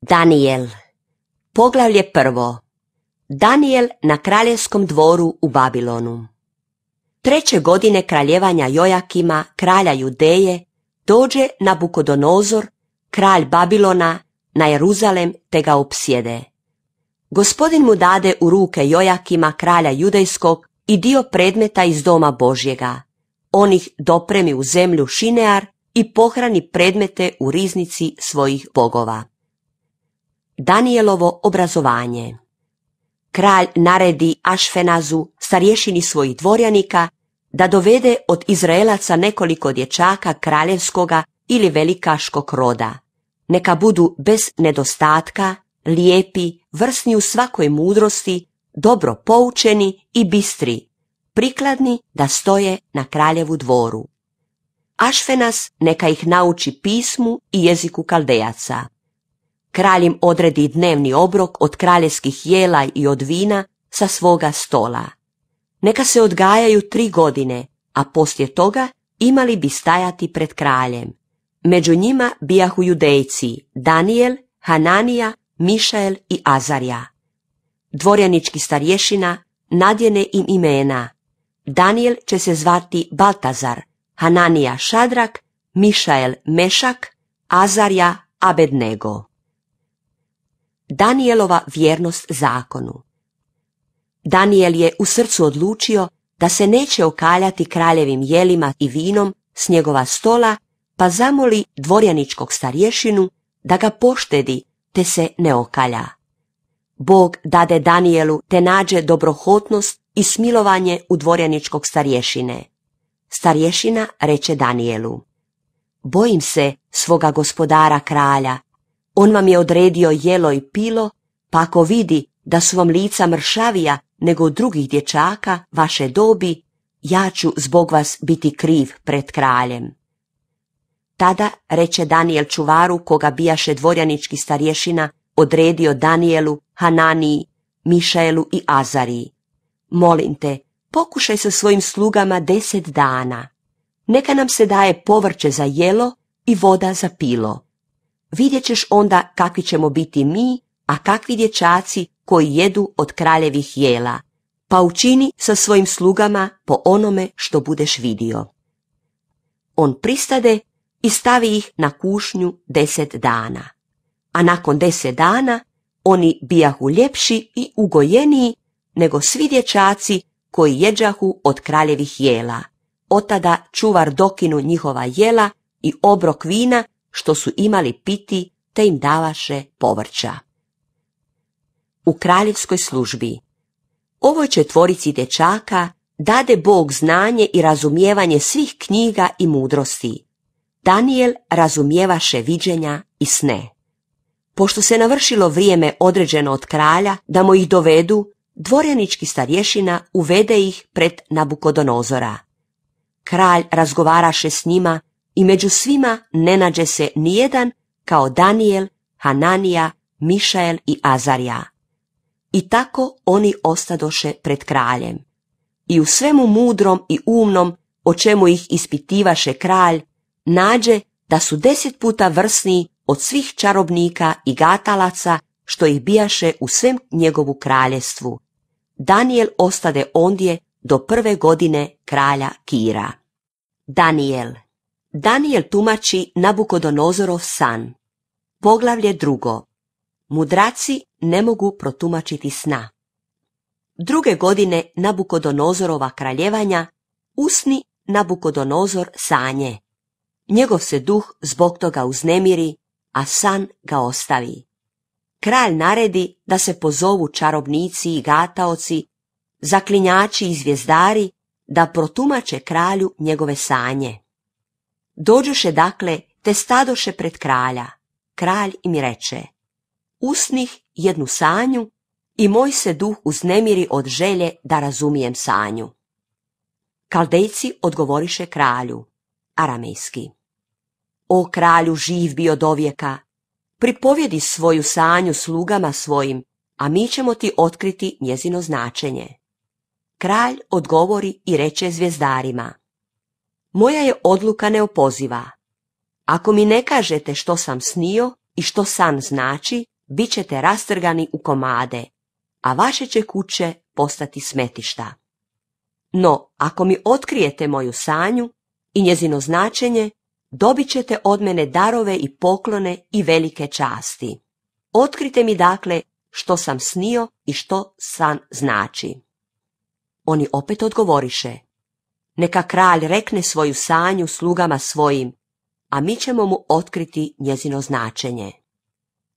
Daniel Poglavlje prvo Daniel na kraljevskom dvoru u Babilonu Treće godine kraljevanja Jojakima, kralja Judeje, dođe na Bukodonozor, kralj Babilona, na Jeruzalem te ga opsjede. Gospodin mu dade u ruke Jojakima, kralja Judejskog, i dio predmeta iz doma Božjega. On ih dopremi u zemlju Šinear i pohrani predmete u riznici svojih bogova. Danielovo obrazovanje. Kralj naredi Ašfenazu, starješini svojih dvorjanika, da dovede od Izraelaca nekoliko dječaka kraljevskoga ili velikaškog roda. Neka budu bez nedostatka, lijepi, vrsni u svakoj mudrosti, dobro poučeni i bistri, prikladni da stoje na kraljevu dvoru. Ašfenas neka ih nauči pismu i jeziku kaldejaca kralj im odredi dnevni obrok od kraljevskih jela i od vina sa svoga stola. Neka se odgajaju tri godine, a poslije toga imali bi stajati pred kraljem. Među njima bijahu judejci Daniel, Hananija, Mišael i Azarja. Dvorjanički starješina nadjene im imena. Daniel će se zvati Baltazar, Hananija Šadrak, Mišael Mešak, Azarja Abednego. Danielova vjernost zakonu. Daniel je u srcu odlučio da se neće okaljati kraljevim jelima i vinom s njegova stola, pa zamoli dvorjaničkog starješinu da ga poštedi te se ne okalja. Bog dade Danielu te nađe dobrohotnost i smilovanje u dvorjaničkog starješine. Starješina reče Danielu, bojim se svoga gospodara kralja, on vam je odredio jelo i pilo, pa ako vidi da su vam lica mršavija nego drugih dječaka vaše dobi, ja ću zbog vas biti kriv pred kraljem. Tada reče Daniel čuvaru koga bijaše dvorjanički starješina odredio Danielu, Hananiji, Mišaelu i Azariji. Molim te, pokušaj sa svojim slugama deset dana. Neka nam se daje povrće za jelo i voda za pilo Vidjet ćeš onda kakvi ćemo biti mi, a kakvi dječaci koji jedu od kraljevih jela, pa učini sa svojim slugama po onome što budeš vidio. On pristade i stavi ih na kušnju deset dana. A nakon deset dana oni bijahu ljepši i ugojeniji nego svi dječaci koji jeđahu od kraljevih jela. Otada čuvar dokinu njihova jela i obrok vina što su imali piti te im davaše povrća. U kraljevskoj službi Ovoj četvorici dečaka dade Bog znanje i razumijevanje svih knjiga i mudrosti. Daniel razumijevaše viđenja i sne. Pošto se navršilo vrijeme određeno od kralja da mu ih dovedu, dvorjanički starješina uvede ih pred Nabukodonozora. Kralj razgovaraše s njima i među svima ne nađe se nijedan kao Daniel, Hananija, Mišael i Azarija. I tako oni ostadoše pred kraljem. I u svemu mudrom i umnom, o čemu ih ispitivaše kralj, nađe da su deset puta vrsni od svih čarobnika i gatalaca što ih bijaše u svem njegovu kraljestvu. Daniel ostade ondje do prve godine kralja Kira. Daniel Daniel tumači Nabukodonozorov san. Poglavlje drugo. Mudraci ne mogu protumačiti sna. Druge godine Nabukodonozorova kraljevanja usni Nabukodonozor sanje. Njegov se duh zbog toga uznemiri, a san ga ostavi. Kralj naredi da se pozovu čarobnici i gataoci, zaklinjači i zvjezdari da protumače kralju njegove sanje. Dođoše dakle, te stadoše pred kralja. Kralj im reče, usnih jednu sanju i moj se duh uznemiri od želje da razumijem sanju. Kaldejci odgovoriše kralju, aramejski. O kralju živ bio do vijeka, pripovjedi svoju sanju slugama svojim, a mi ćemo ti otkriti njezino značenje. Kralj odgovori i reče zvijezdarima. Moja je odluka neopoziva. Ako mi ne kažete što sam snio i što san znači, bit ćete rastrgani u komade, a vaše će kuće postati smetišta. No, ako mi otkrijete moju sanju i njezino značenje, dobit ćete od mene darove i poklone i velike časti. Otkrite mi dakle što sam snio i što san znači. Oni opet odgovoriše. Neka kralj rekne svoju sanju slugama svojim, a mi ćemo mu otkriti njezino značenje.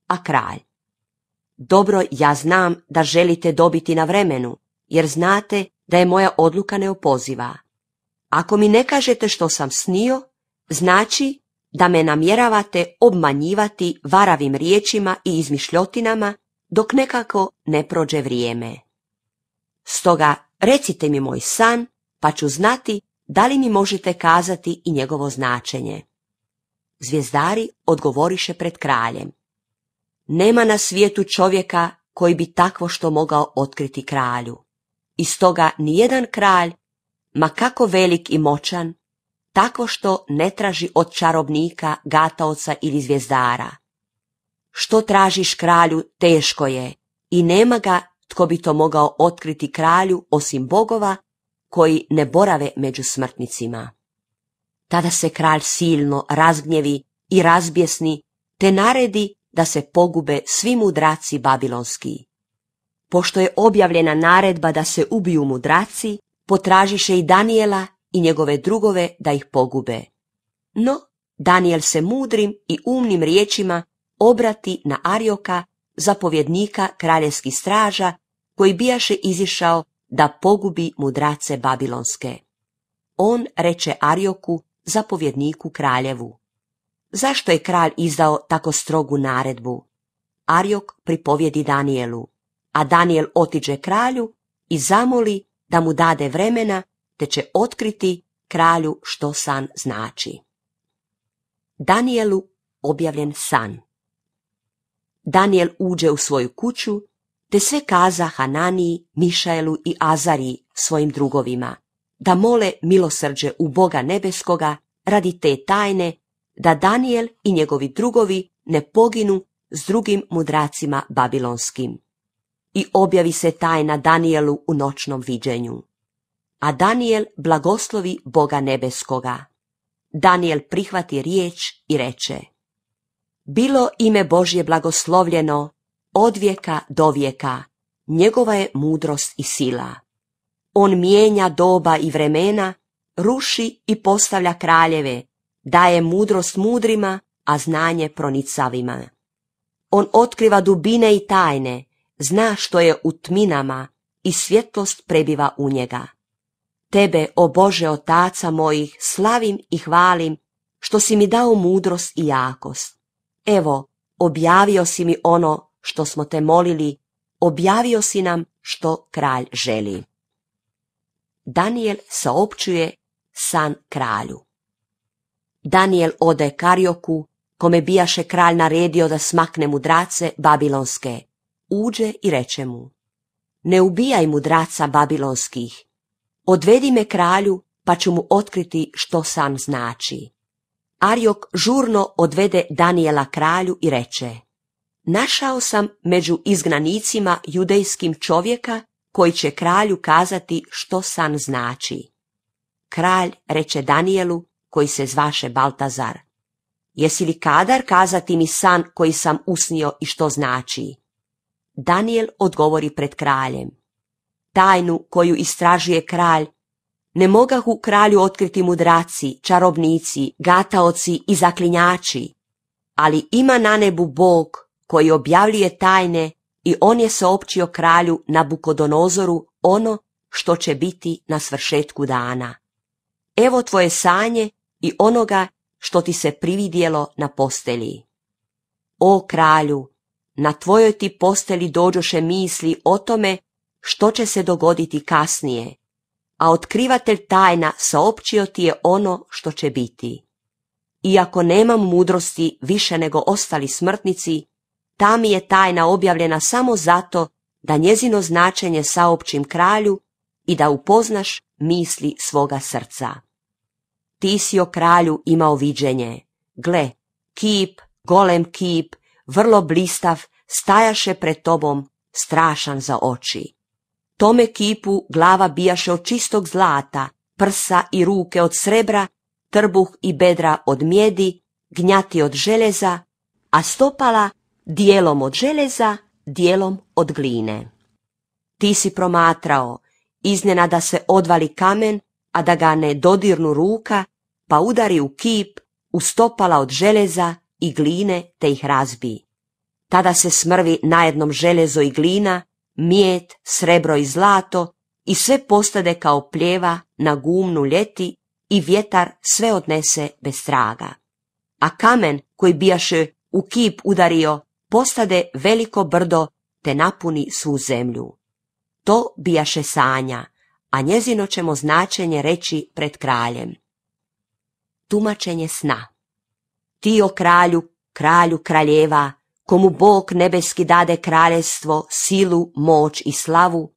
A kralj. Dobro, ja znam da želite dobiti na vremenu, jer znate da je moja odluka neopoziva. Ako mi ne kažete što sam snio, znači da me namjeravate obmanjivati varavim riječima i izmišljotinama dok nekako ne prođe vrijeme. Stoga recite mi moj san pa ću znati da li mi možete kazati i njegovo značenje. Zvijezdari odgovoriše pred kraljem. Nema na svijetu čovjeka koji bi takvo što mogao otkriti kralju. I stoga nijedan kralj, ma kako velik i moćan, tako što ne traži od čarobnika, gataoca ili zvijezdara. Što tražiš kralju teško je i nema ga tko bi to mogao otkriti kralju osim bogova koji ne borave među smrtnicima. Tada se kralj silno razgnjevi i razbjesni, te naredi da se pogube svi mudraci babilonski. Pošto je objavljena naredba da se ubiju mudraci, potražiše i Daniela i njegove drugove da ih pogube. No, Daniel se mudrim i umnim riječima obrati na Arioka, zapovjednika kraljevskih straža, koji bijaše izišao da pogubi mudrace Babilonske. On reče Arioku, zapovjedniku kraljevu. Zašto je kralj izdao tako strogu naredbu? Ariok pripovjedi Danielu, a Daniel otiđe kralju i zamoli da mu dade vremena te će otkriti kralju što san znači. Danielu objavljen san. Daniel uđe u svoju kuću te sve kaza Hananiji, Mišaelu i Azariji, svojim drugovima, da mole milosrđe u Boga nebeskoga radi te tajne, da Daniel i njegovi drugovi ne poginu s drugim mudracima babilonskim. I objavi se tajna Danielu u noćnom viđenju. A Daniel blagoslovi Boga nebeskoga. Daniel prihvati riječ i reče Bilo ime Božje blagoslovljeno od vijeka do vijeka, njegova je mudrost i sila. On mijenja doba i vremena, ruši i postavlja kraljeve, daje mudrost mudrima, a znanje pronicavima. On otkriva dubine i tajne, zna što je u tminama i svjetlost prebiva u njega. Tebe, o Bože otaca mojih, slavim i hvalim, što si mi dao mudrost i jakost. Evo, objavio si mi ono što smo te molili, objavio si nam što kralj želi. Daniel saopćuje san kralju. Daniel ode Karioku, kome bijaše kralj naredio da smakne mudrace babilonske, uđe i reče mu. Ne ubijaj mudraca babilonskih, odvedi me kralju pa ću mu otkriti što sam znači. Ariok žurno odvede Daniela kralju i reče, našao sam među izgnanicima judejskim čovjeka koji će kralju kazati što san znači. Kralj reče Danielu, koji se zvaše Baltazar. Jesi li kadar kazati mi san koji sam usnio i što znači? Daniel odgovori pred kraljem. Tajnu koju istražuje kralj ne mogahu kralju otkriti mudraci, čarobnici, gataoci i zaklinjači, ali ima na nebu Bog koji objavljuje tajne i on je saopćio kralju Nabukodonozoru ono što će biti na svršetku dana. Evo tvoje sanje i onoga što ti se prividjelo na postelji. O kralju, na tvojoj ti posteli dođoše misli o tome što će se dogoditi kasnije, a otkrivatelj tajna saopćio ti je ono što će biti. Iako nemam mudrosti više nego ostali smrtnici, ta je tajna objavljena samo zato da njezino značenje saopćim kralju i da upoznaš misli svoga srca. Ti si o kralju imao viđenje. Gle, kip, golem kip, vrlo blistav, stajaše pred tobom, strašan za oči. Tome kipu glava bijaše od čistog zlata, prsa i ruke od srebra, trbuh i bedra od mjedi, gnjati od željeza, a stopala dijelom od železa, dijelom od gline. Ti si promatrao, iznenada se odvali kamen, a da ga ne dodirnu ruka, pa udari u kip, u stopala od železa i gline te ih razbi. Tada se smrvi najednom železo i glina, mijet, srebro i zlato i sve postade kao pljeva na gumnu ljeti i vjetar sve odnese bez traga. A kamen koji bijaše u kip udario postade veliko brdo te napuni svu zemlju. To bijaše sanja, a njezino ćemo značenje reći pred kraljem. Tumačenje sna Ti o kralju, kralju kraljeva, komu Bog nebeski dade kraljestvo, silu, moć i slavu,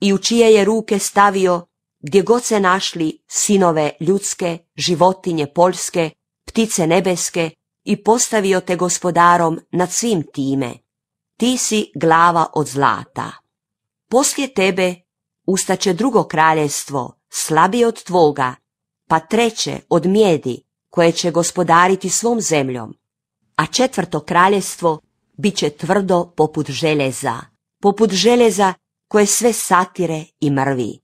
i u čije je ruke stavio, gdje god se našli sinove ljudske, životinje poljske, ptice nebeske i postavio te gospodarom nad svim time. Ti si glava od zlata. Poslije tebe ustaće drugo kraljestvo, slabije od tvoga, pa treće od mjedi, koje će gospodariti svom zemljom. A četvrto kraljestvo bit će tvrdo poput železa, poput željeza koje sve satire i mrvi.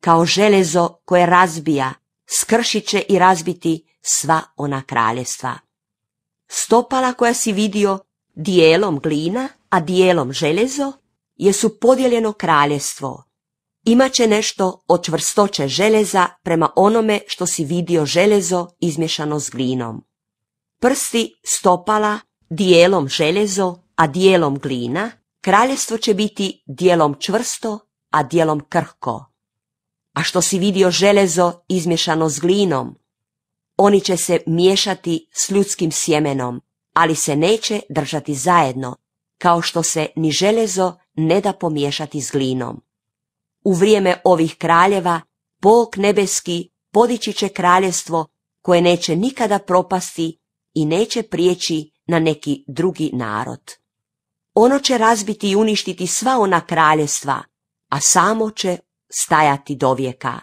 Kao železo koje razbija, skršit će i razbiti sva ona kraljestva. Stopala koja si vidio, dijelom glina, a dijelom železo, jesu podijeljeno kraljestvo. će nešto od čvrstoće železa prema onome što si vidio železo izmješano s glinom. Prsti stopala, dijelom železo, a dijelom glina, kraljestvo će biti dijelom čvrsto, a dijelom krhko. A što si vidio železo izmješano s glinom, oni će se miješati s ljudskim sjemenom, ali se neće držati zajedno, kao što se ni železo ne da pomiješati s glinom. U vrijeme ovih kraljeva Bog nebeski podići će kraljevstvo koje neće nikada propasti i neće prijeći na neki drugi narod. Ono će razbiti i uništiti sva ona kraljestva, a samo će stajati do vijeka.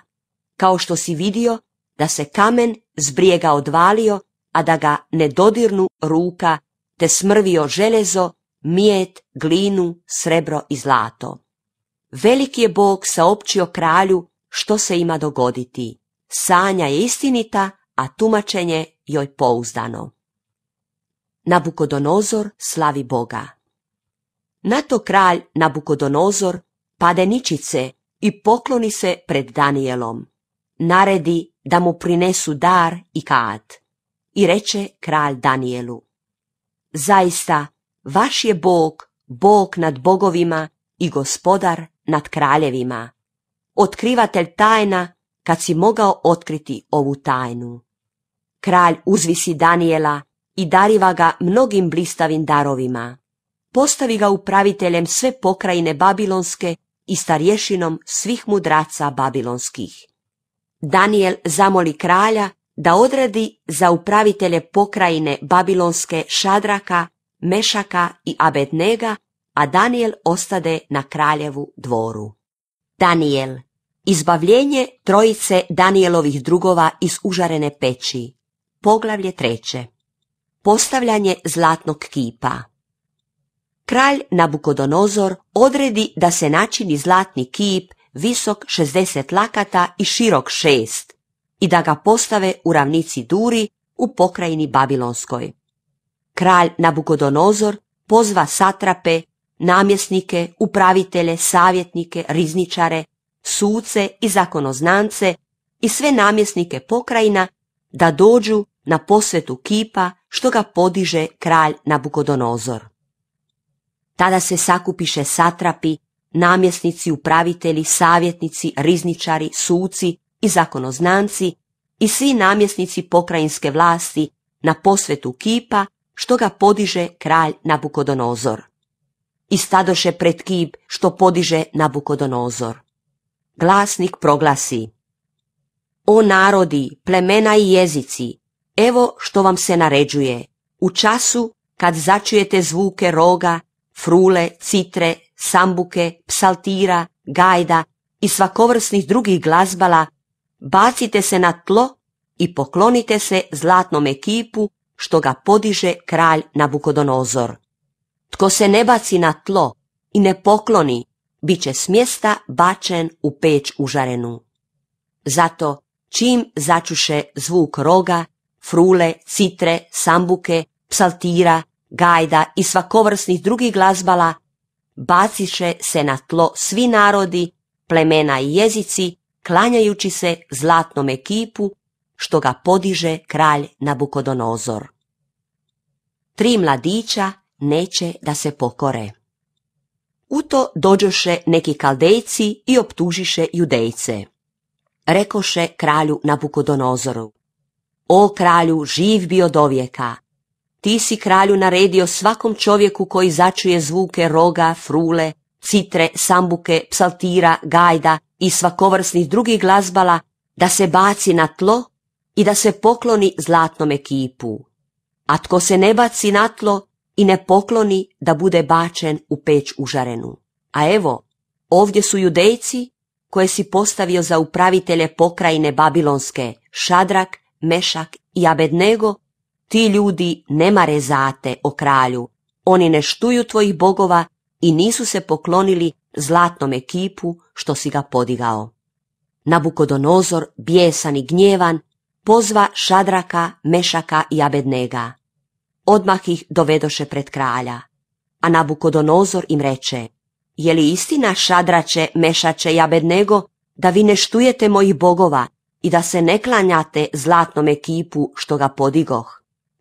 Kao što si vidio, da se kamen s odvalio, a da ga ne dodirnu ruka, te smrvio železo, mijet, glinu, srebro i zlato. Veliki je Bog saopćio kralju što se ima dogoditi. Sanja je istinita, a tumačenje joj pouzdano. Nabukodonozor slavi Boga. Na to kralj Nabukodonozor pade ničice i pokloni se pred Danielom. Naredi da mu prinesu dar i kat. I reče kralj Danielu. zaista vaš je Bog, Bog nad bogovima i gospodar nad kraljevima, otkrivatelj tajna kad si mogao otkriti ovu tajnu. Kralj uzvisi Danijela i dariva ga mnogim blistavim darovima. Postavi ga upraviteljem sve pokrajine Babilonske i starješinom svih mudraca babilonskih. Daniel zamoli kralja da odredi za upravitelje pokrajine Babilonske Šadraka, Mešaka i Abednega, a Daniel ostade na kraljevu dvoru. Daniel. Izbavljenje trojice Danielovih drugova iz užarene peći. Poglavlje treće. Postavljanje zlatnog kipa. Kralj Nabukodonozor odredi da se načini zlatni kip visok 60 lakata i širok šest, i da ga postave u ravnici Duri u pokrajini Babilonskoj. Kralj Nabukodonozor pozva satrape, namjesnike, upravitelje, savjetnike, rizničare, suce i zakonoznance i sve namjesnike pokrajina da dođu na posvetu kipa što ga podiže kralj Nabukodonozor. Tada se sakupiše satrapi namjesnici, upravitelji, savjetnici, rizničari, suci i zakonoznanci i svi namjesnici pokrajinske vlasti na posvetu kipa što ga podiže kralj Nabukodonozor. I stadoše pred kip što podiže Nabukodonozor. Glasnik proglasi O narodi, plemena i jezici, evo što vam se naređuje. U času kad začujete zvuke roga, frule, citre, sambuke, psaltira, gajda i svakovrsnih drugih glazbala, bacite se na tlo i poklonite se zlatnom ekipu što ga podiže kralj Nabukodonozor. Tko se ne baci na tlo i ne pokloni, bit će s mjesta bačen u peć užarenu. Zato čim začuše zvuk roga, frule, citre, sambuke, psaltira, gajda i svakovrsnih drugih glazbala, baciše se na tlo svi narodi, plemena i jezici, klanjajući se zlatnom ekipu, što ga podiže kralj Nabukodonozor. Tri mladića neće da se pokore. U to dođoše neki kaldejci i optužiše judejce. Rekoše kralju Nabukodonozoru, o kralju živ bio dovijeka, ti kralju naredio svakom čovjeku koji začuje zvuke roga, frule, citre, sambuke, psaltira, gajda i svakovrsnih drugih glazbala da se baci na tlo i da se pokloni zlatnom ekipu. A tko se ne baci na tlo i ne pokloni da bude bačen u peć užarenu. A evo, ovdje su judejci koje si postavio za upravitelje pokrajine Babilonske, Šadrak, Mešak i Abednego, ti ljudi nema rezate o kralju, oni ne štuju tvojih bogova i nisu se poklonili zlatnom ekipu što si ga podigao. Nabukodonozor, bijesan i gnjevan, pozva Šadraka, Mešaka i Abednega. Odmah ih dovedoše pred kralja. A Nabukodonozor im reče, je li istina Šadrače, Mešače i Abednego, da vi ne štujete mojih bogova i da se ne klanjate zlatnom ekipu što ga podigoh?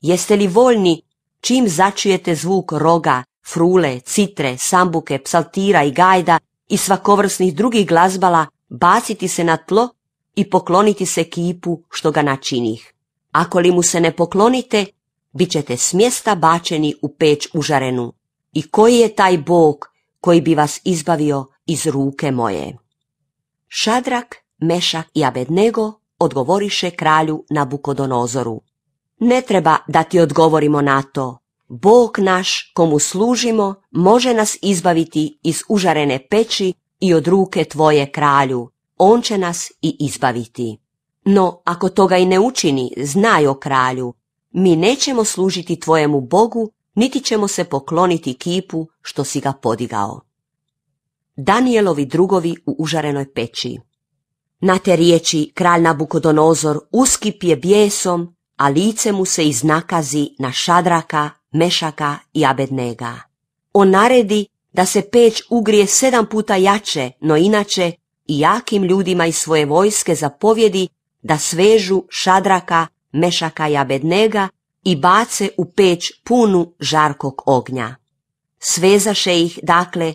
Jeste li voljni čim začujete zvuk roga, frule, citre, sambuke, psaltira i gajda i svakovrsnih drugih glazbala baciti se na tlo i pokloniti se kipu što ga načinih. Ako li mu se ne poklonite, bit ćete s mjesta bačeni u peć užarenu. I koji je taj bog koji bi vas izbavio iz ruke moje? Šadrak, Mešak i Abednego odgovoriše kralju na Bukodonozoru. Ne treba da ti odgovorimo na to. Bog naš, komu služimo, može nas izbaviti iz užarene peći i od ruke tvoje kralju. On će nas i izbaviti. No, ako toga i ne učini, znaj o kralju. Mi nećemo služiti tvojemu Bogu, niti ćemo se pokloniti kipu što si ga podigao. Danielovi drugovi u užarenoj peći. Na te riječi kralj Nabukodonozor uskip je bijesom a lice mu se iznakazi na šadraka, mešaka i abednega. On naredi da se peć ugrije sedam puta jače, no inače i jakim ljudima iz svoje vojske zapovjedi da svežu šadraka, mešaka i abednega i bace u peć punu žarkog ognja. Svezaše ih, dakle,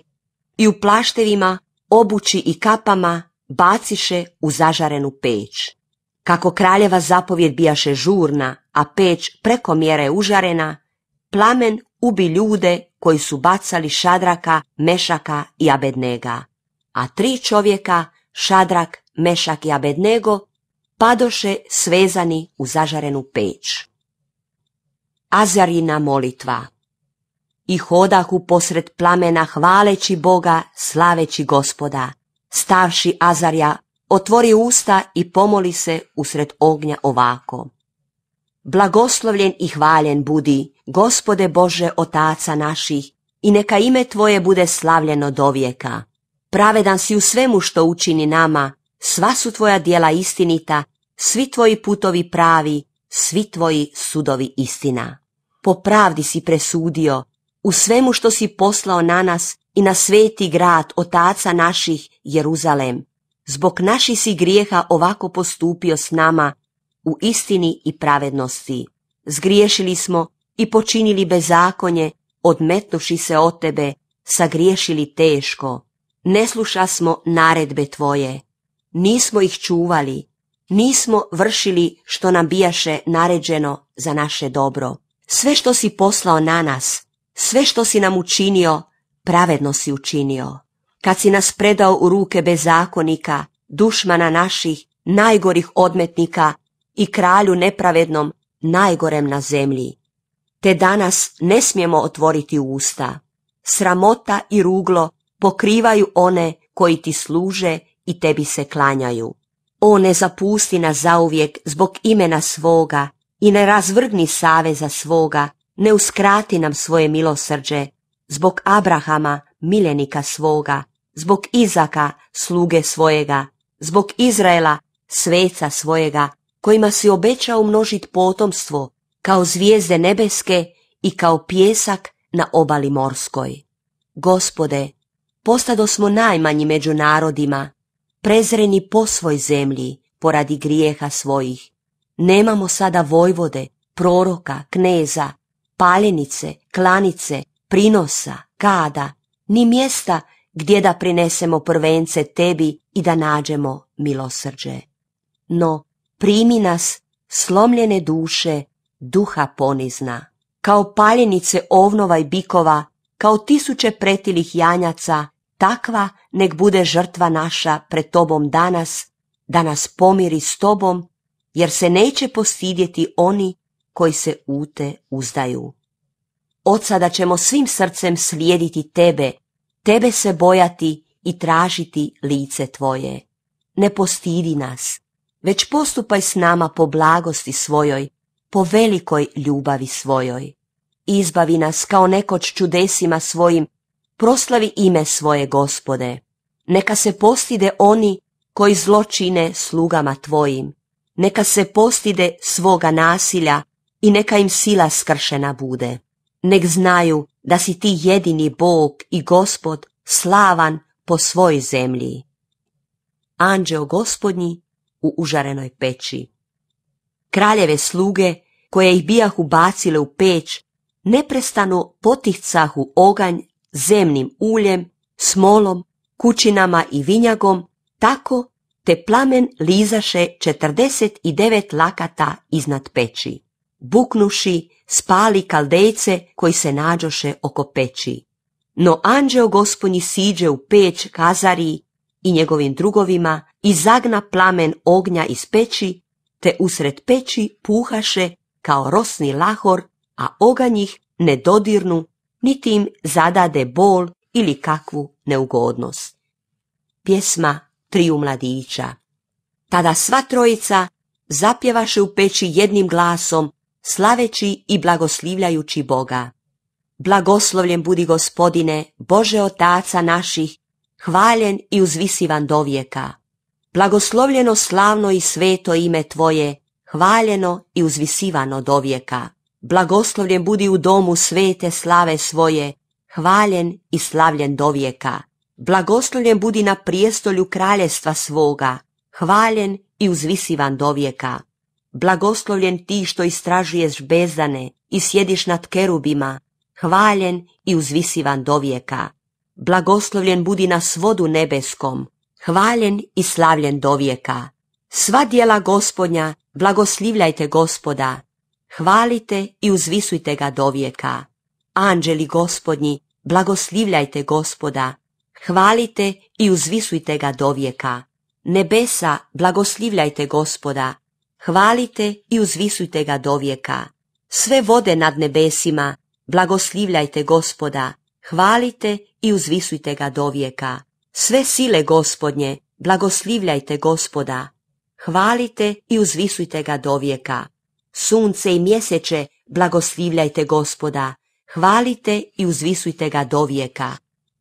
i u plaštevima, obući i kapama baciše u zažarenu peć. Kako kraljeva zapovjed bijaše žurna, a peć preko mjere užarena, plamen ubi ljude koji su bacali Šadraka, Mešaka i Abednega. A tri čovjeka, Šadrak, Mešak i Abednego, padoše svezani u zažarenu peć. Azarina molitva i hodahu posred plamena hvaleći Boga, slaveći gospoda, stavši Azarja otvori usta i pomoli se usred ognja ovako. Blagoslovljen i hvaljen budi, gospode Bože otaca naših, i neka ime Tvoje bude slavljeno do vijeka. Pravedan si u svemu što učini nama, sva su Tvoja dijela istinita, svi Tvoji putovi pravi, svi Tvoji sudovi istina. Po pravdi si presudio, u svemu što si poslao na nas i na sveti grad otaca naših Jeruzalem, zbog naših si grijeha ovako postupio s nama u istini i pravednosti. Zgriješili smo i počinili bezakonje, odmetnuši se od tebe, sagriješili teško. Ne sluša smo naredbe tvoje, nismo ih čuvali, nismo vršili što nam bijaše naređeno za naše dobro. Sve što si poslao na nas, sve što si nam učinio, pravedno si učinio kad si nas predao u ruke bezakonika, dušmana naših, najgorih odmetnika i kralju nepravednom, najgorem na zemlji. Te danas ne smijemo otvoriti usta. Sramota i ruglo pokrivaju one koji ti služe i tebi se klanjaju. O ne zapusti nas zauvijek zbog imena svoga i ne razvrgni saveza svoga, ne uskrati nam svoje milosrđe, zbog Abrahama, miljenika svoga, zbog Izaka, sluge svojega, zbog Izraela, sveca svojega, kojima si obećao množit potomstvo, kao zvijezde nebeske i kao pjesak na obali morskoj. Gospode, postado smo najmanji među narodima, prezreni po svoj zemlji, poradi grijeha svojih. Nemamo sada vojvode, proroka, kneza, paljenice, klanice, prinosa, kada, ni mjesta gdje da prinesemo prvence tebi i da nađemo milosrđe. No, primi nas slomljene duše, duha ponizna, kao paljenice ovnova i bikova, kao tisuće pretilih janjaca, takva nek bude žrtva naša pred tobom danas, da nas pomiri s tobom, jer se neće postidjeti oni koji se ute uzdaju. Od sada ćemo svim srcem slijediti tebe, tebe se bojati i tražiti lice tvoje. Ne postidi nas, već postupaj s nama po blagosti svojoj, po velikoj ljubavi svojoj. Izbavi nas kao nekoć čudesima svojim, proslavi ime svoje gospode. Neka se postide oni koji zločine slugama tvojim, neka se postide svoga nasilja i neka im sila skršena bude nek znaju da si ti jedini Bog i Gospod slavan po svoj zemlji. Anđeo gospodnji u užarenoj peći. Kraljeve sluge, koje ih bijahu bacile u peć, neprestano potihcahu oganj zemnim uljem, smolom, kućinama i vinjagom, tako te plamen lizaše 49 lakata iznad peći buknuši, spali kaldejce koji se nađoše oko peći. No anđeo gospodnji siđe u peć kazari i njegovim drugovima i zagna plamen ognja iz peći, te usred peći puhaše kao rosni lahor, a oganj ih ne dodirnu, niti im zadade bol ili kakvu neugodnost. Pjesma triju mladića. Tada sva trojica zapjevaše u peći jednim glasom slaveći i blagoslivljajući Boga. Blagoslovljen budi gospodine, Bože otaca naših, hvaljen i uzvisivan do vijeka. Blagoslovljeno slavno i sveto ime Tvoje, hvaljeno i uzvisivano do vijeka. Blagoslovljen budi u domu svete slave svoje, hvaljen i slavljen do vijeka. Blagoslovljen budi na prijestolju kraljestva svoga, hvaljen i uzvisivan do vijeka blagoslovljen ti što istražuješ bezane i sjediš nad kerubima, hvaljen i uzvisivan vijeka. Blagoslovljen budi na svodu nebeskom, hvaljen i slavljen vijeka. Sva dijela gospodnja, blagoslivljajte gospoda, hvalite i uzvisujte ga vijeka. Anđeli gospodnji, blagoslivljajte gospoda, hvalite i uzvisujte ga vijeka. Nebesa, blagoslivljajte gospoda, hvalite i uzvisujte ga do vijeka. Sve vode nad nebesima, blagoslivljajte gospoda, hvalite i uzvisujte ga do vijeka. Sve sile gospodnje, blagoslivljajte gospoda, hvalite i uzvisujte ga do vijeka. Sunce i mjeseče, blagoslivljajte gospoda, hvalite i uzvisujte ga do vijeka.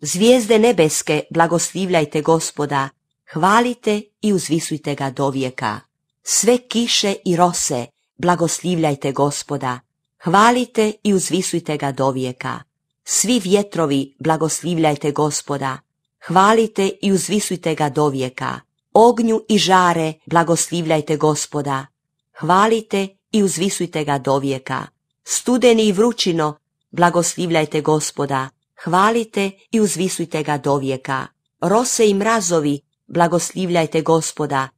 Zvijezde nebeske, blagoslivljajte gospoda, hvalite i uzvisujte ga do vijeka. Sve kiše i rose blagoslivljajte gospoda, hvalite i uzvisujte ga do vijeka. Svi vjetrovi blagoslivljajte gospoda, hvalite i uzvisujte ga do vijeka. Ognju i žare blagoslivljajte gospoda, hvalite i uzvisujte ga do vijeka. Studeni i vrućino blagoslivljajte gospoda, hvalite i uzvisujte ga do vijeka. Rose i mrazovi blagoslivljajte gospoda,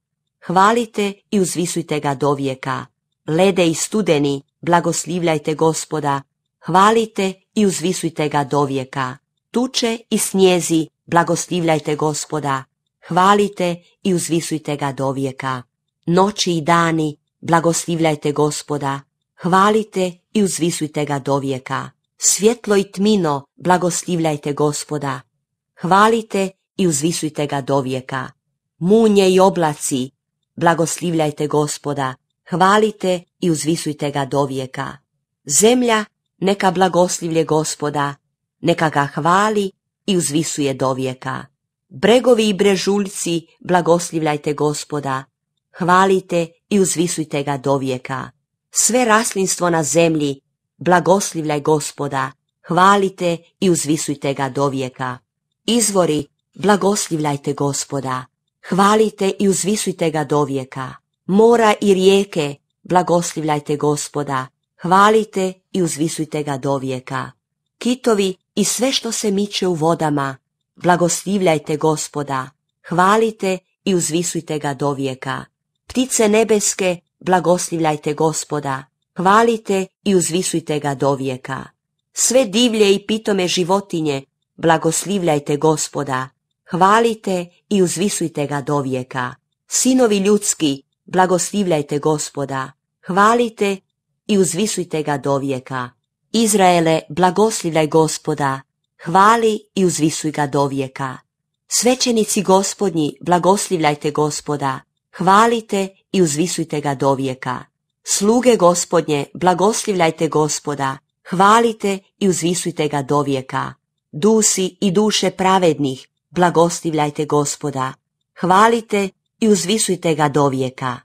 hvalite i uzvisujte ga do vijeka. Lede i studeni, blagoslivljajte gospoda, hvalite i uzvisujte ga do vijeka. Tuče i snjezi, blagoslivljajte gospoda, hvalite i uzvisujte ga do vijeka. Noći i dani, blagoslivljajte gospoda, hvalite i uzvisujte ga do vijeka. Svjetlo i tmino, blagoslivljajte gospoda, hvalite i uzvisujte ga do vijeka. Munje i oblaci, blagoslivljajte gospoda, hvalite i uzvisujte ga do vijeka. Zemlja neka blagoslivlje gospoda, neka ga hvali i uzvisuje do vijeka. Bregovi i brežuljci blagoslivljajte gospoda, hvalite i uzvisujte ga do vijeka. Sve raslinstvo na zemlji blagoslivljaj gospoda, hvalite i uzvisujte ga do vijeka. Izvori blagoslivljajte gospoda, Hvalite i uzvisujte ga do vijeka. Mora i rijeke, blagoslivljajte gospoda. Hvalite i uzvisujte ga do vijeka. Kitovi i sve što se miče u vodama, blagoslivljajte gospoda. Hvalite i uzvisujte ga do vijeka. Ptice nebeske, blagoslivljajte gospoda. Hvalite i uzvisujte ga do vijeka. Sve divlje i pitome životinje, blagoslivljajte gospoda. Hvalite i uzvisujte ga do vijeka. Sinovi ljudski, blagoslivljajte gospoda. Hvalite i uzvisujte ga do vijeka. Izraele, blagoslivljaj gospoda. Hvali i uzvisuj ga do vijeka. Svećenici gospodnji, blagoslivljajte gospoda, hvalite i uzvisujte ga do vijeka. Sluge gospodnje, blagoslivljajte gospoda, hvalite i uzvisujte ga do vijeka. Dusi i duše pravednih, blagostivljajte gospoda, hvalite i uzvisujte ga do vijeka.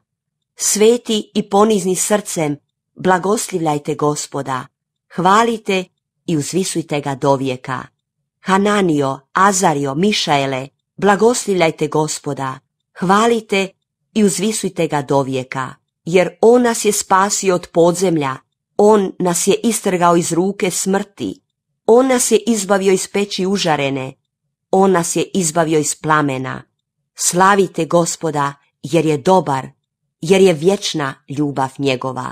Sveti i ponizni srcem, blagostivljajte gospoda, hvalite i uzvisujte ga do vijeka. Hananio, Azario, Mišaele, blagostivljajte gospoda, hvalite i uzvisujte ga do vijeka. Jer on nas je spasio od podzemlja, on nas je istrgao iz ruke smrti, on nas je izbavio iz peći užarene, on nas je izbavio iz plamena. Slavite gospoda, jer je dobar, jer je vječna ljubav njegova.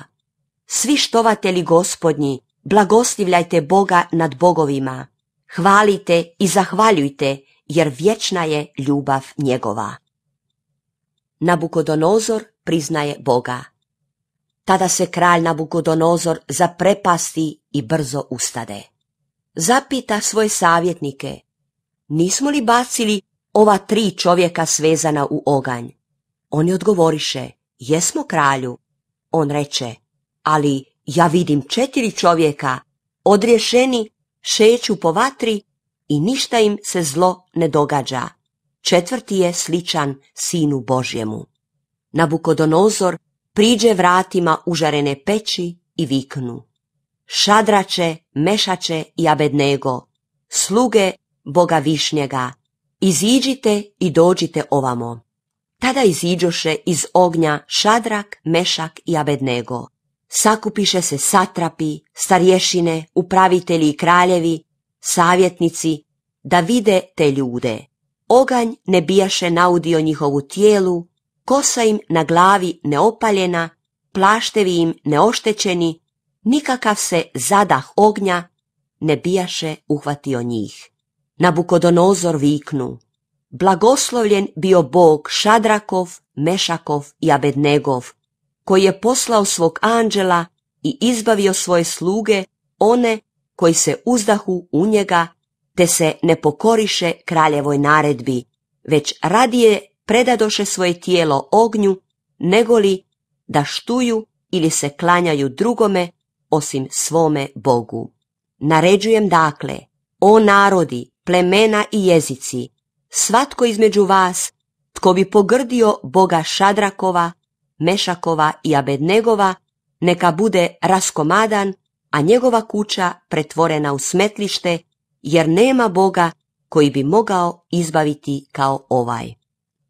Svi štovateli gospodnji, blagostivljajte Boga nad bogovima. Hvalite i zahvaljujte, jer vječna je ljubav njegova. Nabukodonozor priznaje Boga. Tada se kralj Nabukodonozor zaprepasti i brzo ustade. Zapita svoje savjetnike, nismo li bacili ova tri čovjeka svezana u oganj? Oni odgovoriše, jesmo kralju. On reče, ali ja vidim četiri čovjeka, odrješeni, šeću po vatri i ništa im se zlo ne događa. Četvrti je sličan sinu Božjemu. Nabukodonozor priđe vratima užarene peći i viknu. Šadrače, Mešače i Abednego, sluge Boga višnjega, iziđite i dođite ovamo. Tada iziđoše iz ognja Šadrak, Mešak i Abednego. Sakupiše se satrapi, starješine, upravitelji i kraljevi, savjetnici, da vide te ljude. Oganj ne bijaše naudio njihovu tijelu, kosa im na glavi neopaljena, plaštevi im neoštećeni, nikakav se zadah ognja ne bijaše uhvatio njih. Nabukodonozor viknu, blagoslovljen bio Bog Šadrakov, Mešakov i Abednegov, koji je poslao svog anđela i izbavio svoje sluge, one koji se uzdahu u njega, te se ne pokoriše kraljevoj naredbi, već radije predadoše svoje tijelo ognju, negoli da štuju ili se klanjaju drugome osim svome Bogu. Naređujem dakle, o narodi, plemena i jezici, svatko između vas, tko bi pogrdio Boga Šadrakova, Mešakova i Abednegova, neka bude raskomadan, a njegova kuća pretvorena u smetlište, jer nema Boga koji bi mogao izbaviti kao ovaj.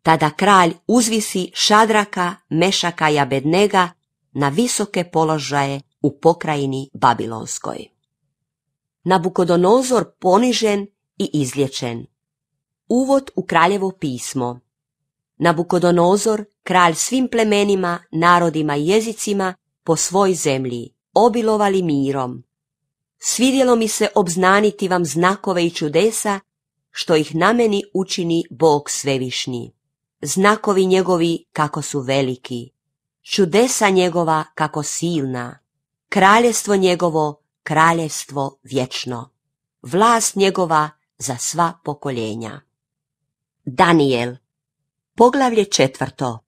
Tada kralj uzvisi Šadraka, Mešaka i Abednega na visoke položaje u pokrajini Babilonskoj. Nabukodonozor ponižen i izlječen. Uvod u kraljevo pismo Nabukodonozor, kralj svim plemenima, narodima i jezicima, po svoj zemlji, obilovali mirom. Svidjelo mi se obznaniti vam znakove i čudesa, što ih na meni učini Bog svevišnji. Znakovi njegovi kako su veliki, čudesa njegova kako silna, kraljestvo njegovo, kraljevstvo vječno, vlast njegova za sva pokoljenja. Daniel, poglavlje četvrto.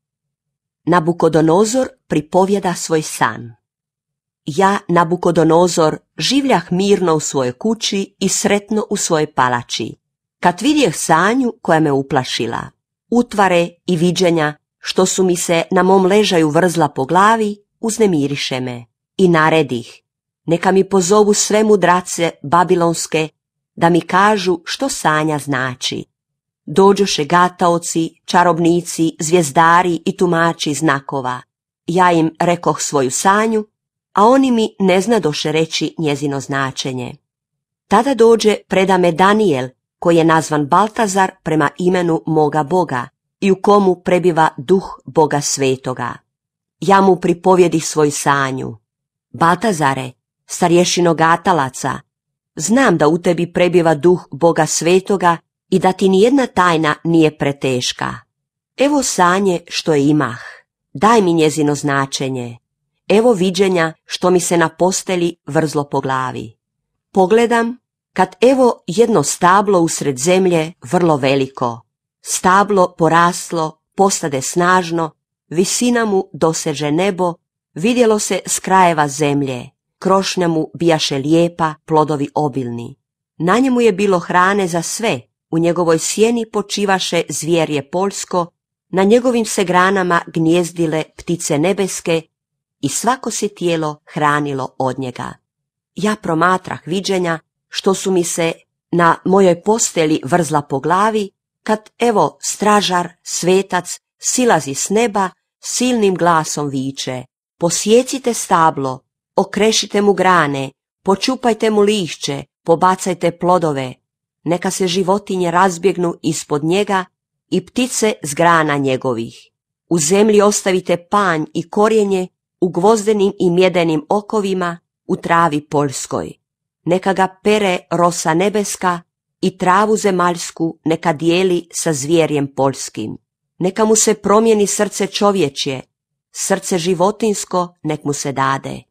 Nabukodonozor pripovjeda svoj san. Ja, Nabukodonozor, življah mirno u svojoj kući i sretno u svojoj palači. Kad vidjeh sanju koja me uplašila, utvare i viđenja što su mi se na mom ležaju vrzla po glavi, uznemiriše me i naredih. Neka mi pozovu sve mudrace babilonske da mi kažu što sanja znači. Dođoše gataoci, čarobnici, zvijezdari i tumači znakova. Ja im rekoh svoju sanju, a oni mi ne znadoše reći njezino značenje. Tada dođe predame Daniel, koji je nazvan Baltazar prema imenu moga Boga i u komu prebiva duh Boga svetoga. Ja mu pripovjedi svoj sanju. Baltazare, starješino gatalaca, Znam da u tebi prebiva duh Boga svetoga i da ti nijedna tajna nije preteška. Evo sanje što je imah, daj mi njezino značenje. Evo viđenja što mi se na posteli vrzlo po glavi. Pogledam kad evo jedno stablo usred zemlje vrlo veliko. Stablo poraslo, postade snažno, visina mu doseže nebo, vidjelo se s krajeva zemlje krošnja mu bijaše lijepa, plodovi obilni. Na njemu je bilo hrane za sve, u njegovoj sjeni počivaše zvijerje polsko, na njegovim se granama gnjezdile ptice nebeske i svako se tijelo hranilo od njega. Ja promatrah viđenja što su mi se na mojoj posteli vrzla po glavi, kad evo stražar, svetac, silazi s neba, silnim glasom viče, posjecite stablo, okrešite mu grane, počupajte mu lišće, pobacajte plodove, neka se životinje razbjegnu ispod njega i ptice z grana njegovih. U zemlji ostavite panj i korjenje u gvozdenim i mjedenim okovima u travi poljskoj. Neka ga pere rosa nebeska i travu zemaljsku neka dijeli sa zvijerjem poljskim. Neka mu se promijeni srce čovječje, srce životinsko nek mu se dade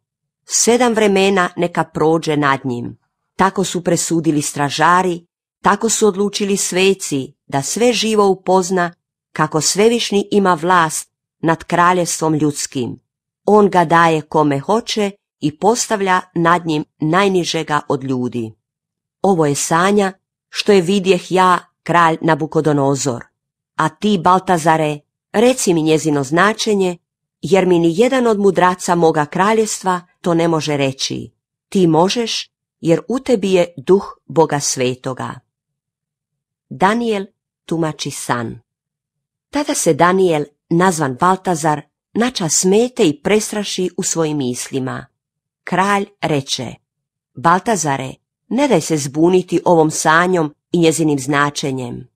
sedam vremena neka prođe nad njim. Tako su presudili stražari, tako su odlučili sveci da sve živo upozna kako svevišni ima vlast nad kraljevstvom ljudskim. On ga daje kome hoće i postavlja nad njim najnižega od ljudi. Ovo je sanja što je vidjeh ja, kralj Nabukodonozor. A ti, Baltazare, reci mi njezino značenje jer mi ni jedan od mudraca moga kraljestva to ne može reći. Ti možeš, jer u tebi je duh Boga svetoga. Daniel tumači san. Tada se Daniel, nazvan Baltazar, nača smete i prestraši u svojim mislima. Kralj reče, Baltazare, ne daj se zbuniti ovom sanjom i njezinim značenjem.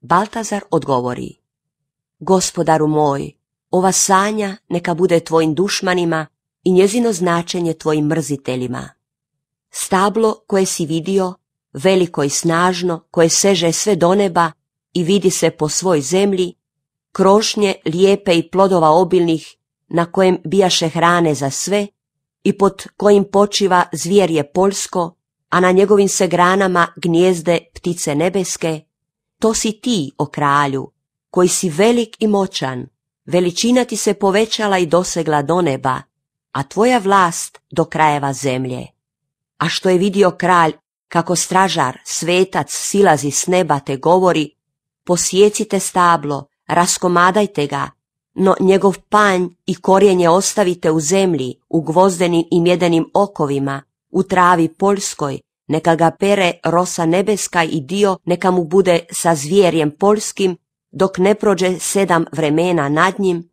Baltazar odgovori, Gospodaru moj, ova sanja neka bude tvojim dušmanima i njezino značenje tvojim mrziteljima. Stablo koje si vidio, veliko i snažno, koje seže sve do neba i vidi se po svoj zemlji, krošnje lijepe i plodova obilnih, na kojem bijaše hrane za sve i pod kojim počiva zvijer je poljsko, a na njegovim se granama gnijezde ptice nebeske, to si ti, o kralju, koji si velik i moćan, veličina ti se povećala i dosegla do neba, a tvoja vlast do krajeva zemlje. A što je vidio kralj, kako stražar, svetac silazi s neba te govori, posjecite stablo, raskomadajte ga, no njegov panj i korijenje ostavite u zemlji, u gvozdenim i mjedenim okovima, u travi poljskoj, neka ga pere rosa nebeska i dio neka mu bude sa zvijerjem poljskim dok ne prođe sedam vremena nad njim,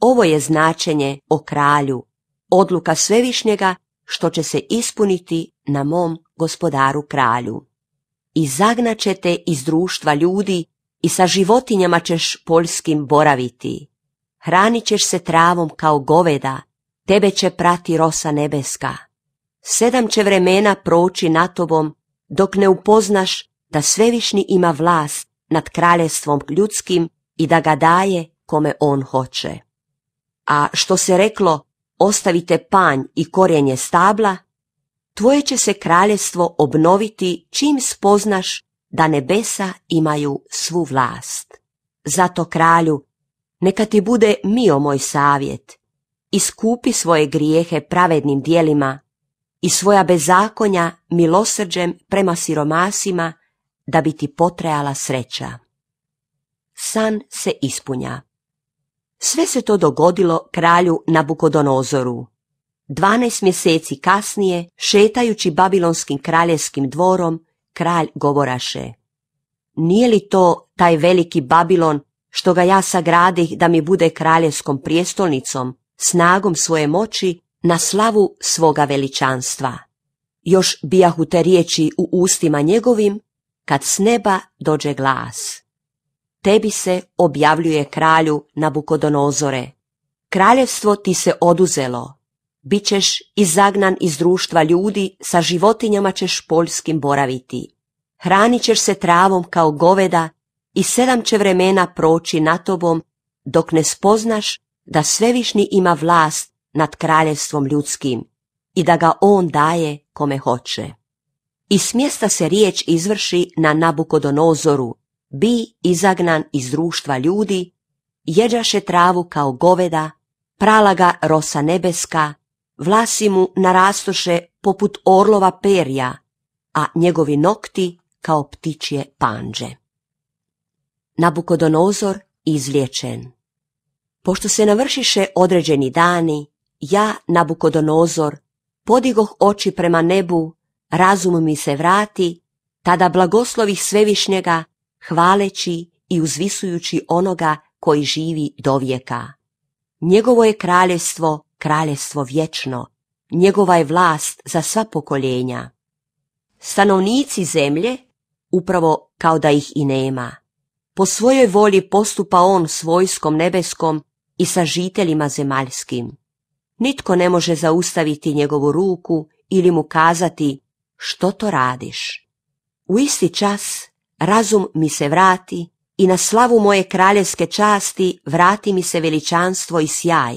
ovo je značenje o kralju, odluka svevišnjega što će se ispuniti na mom gospodaru kralju. I će iz društva ljudi i sa životinjama ćeš poljskim boraviti. Hranit ćeš se travom kao goveda, tebe će prati rosa nebeska. Sedam će vremena proći na tobom dok ne upoznaš da svevišni ima vlast nad kraljestvom ljudskim i da ga daje kome on hoće. A što se reklo, ostavite panj i korjenje stabla, tvoje će se kraljevstvo obnoviti čim spoznaš da nebesa imaju svu vlast. Zato kralju, neka ti bude mio moj savjet, iskupi svoje grijehe pravednim dijelima i svoja bezakonja milosrđem prema siromasima da bi ti potrajala sreća. San se ispunja. Sve se to dogodilo kralju Nabukodonozoru. 12 mjeseci kasnije, šetajući babilonskim kraljevskim dvorom, kralj govoraše. Nije li to taj veliki Babilon što ga ja sagradih da mi bude kraljevskom prijestolnicom, snagom svoje moći, na slavu svoga veličanstva? Još bijahu te riječi u ustima njegovim, kad s neba dođe glas. Tebi se objavljuje kralju Nabukodonozore. Kraljevstvo ti se oduzelo. Bićeš izagnan iz društva ljudi, sa životinjama ćeš poljskim boraviti. Hranit ćeš se travom kao goveda i sedam će vremena proći na tobom dok ne spoznaš da svevišnji ima vlast nad kraljevstvom ljudskim i da ga on daje kome hoće i smjesta se riječ izvrši na Nabukodonozoru, bi izagnan iz društva ljudi, jeđaše travu kao goveda, pralaga rosa nebeska, vlasi mu narastoše poput orlova perja, a njegovi nokti kao ptičje panđe. Nabukodonozor izliječen Pošto se navršiše određeni dani, ja, Nabukodonozor, podigoh oči prema nebu razum mi se vrati, tada blagoslovi svevišnjega, hvaleći i uzvisujući onoga koji živi do vijeka. Njegovo je kraljevstvo, kraljestvo vječno, njegova je vlast za sva pokoljenja. Stanovnici zemlje, upravo kao da ih i nema, po svojoj volji postupa on s vojskom nebeskom i sa žiteljima zemaljskim. Nitko ne može zaustaviti njegovu ruku ili mu kazati što to radiš. U isti čas razum mi se vrati i na slavu moje kraljevske časti vrati mi se veličanstvo i sjaj.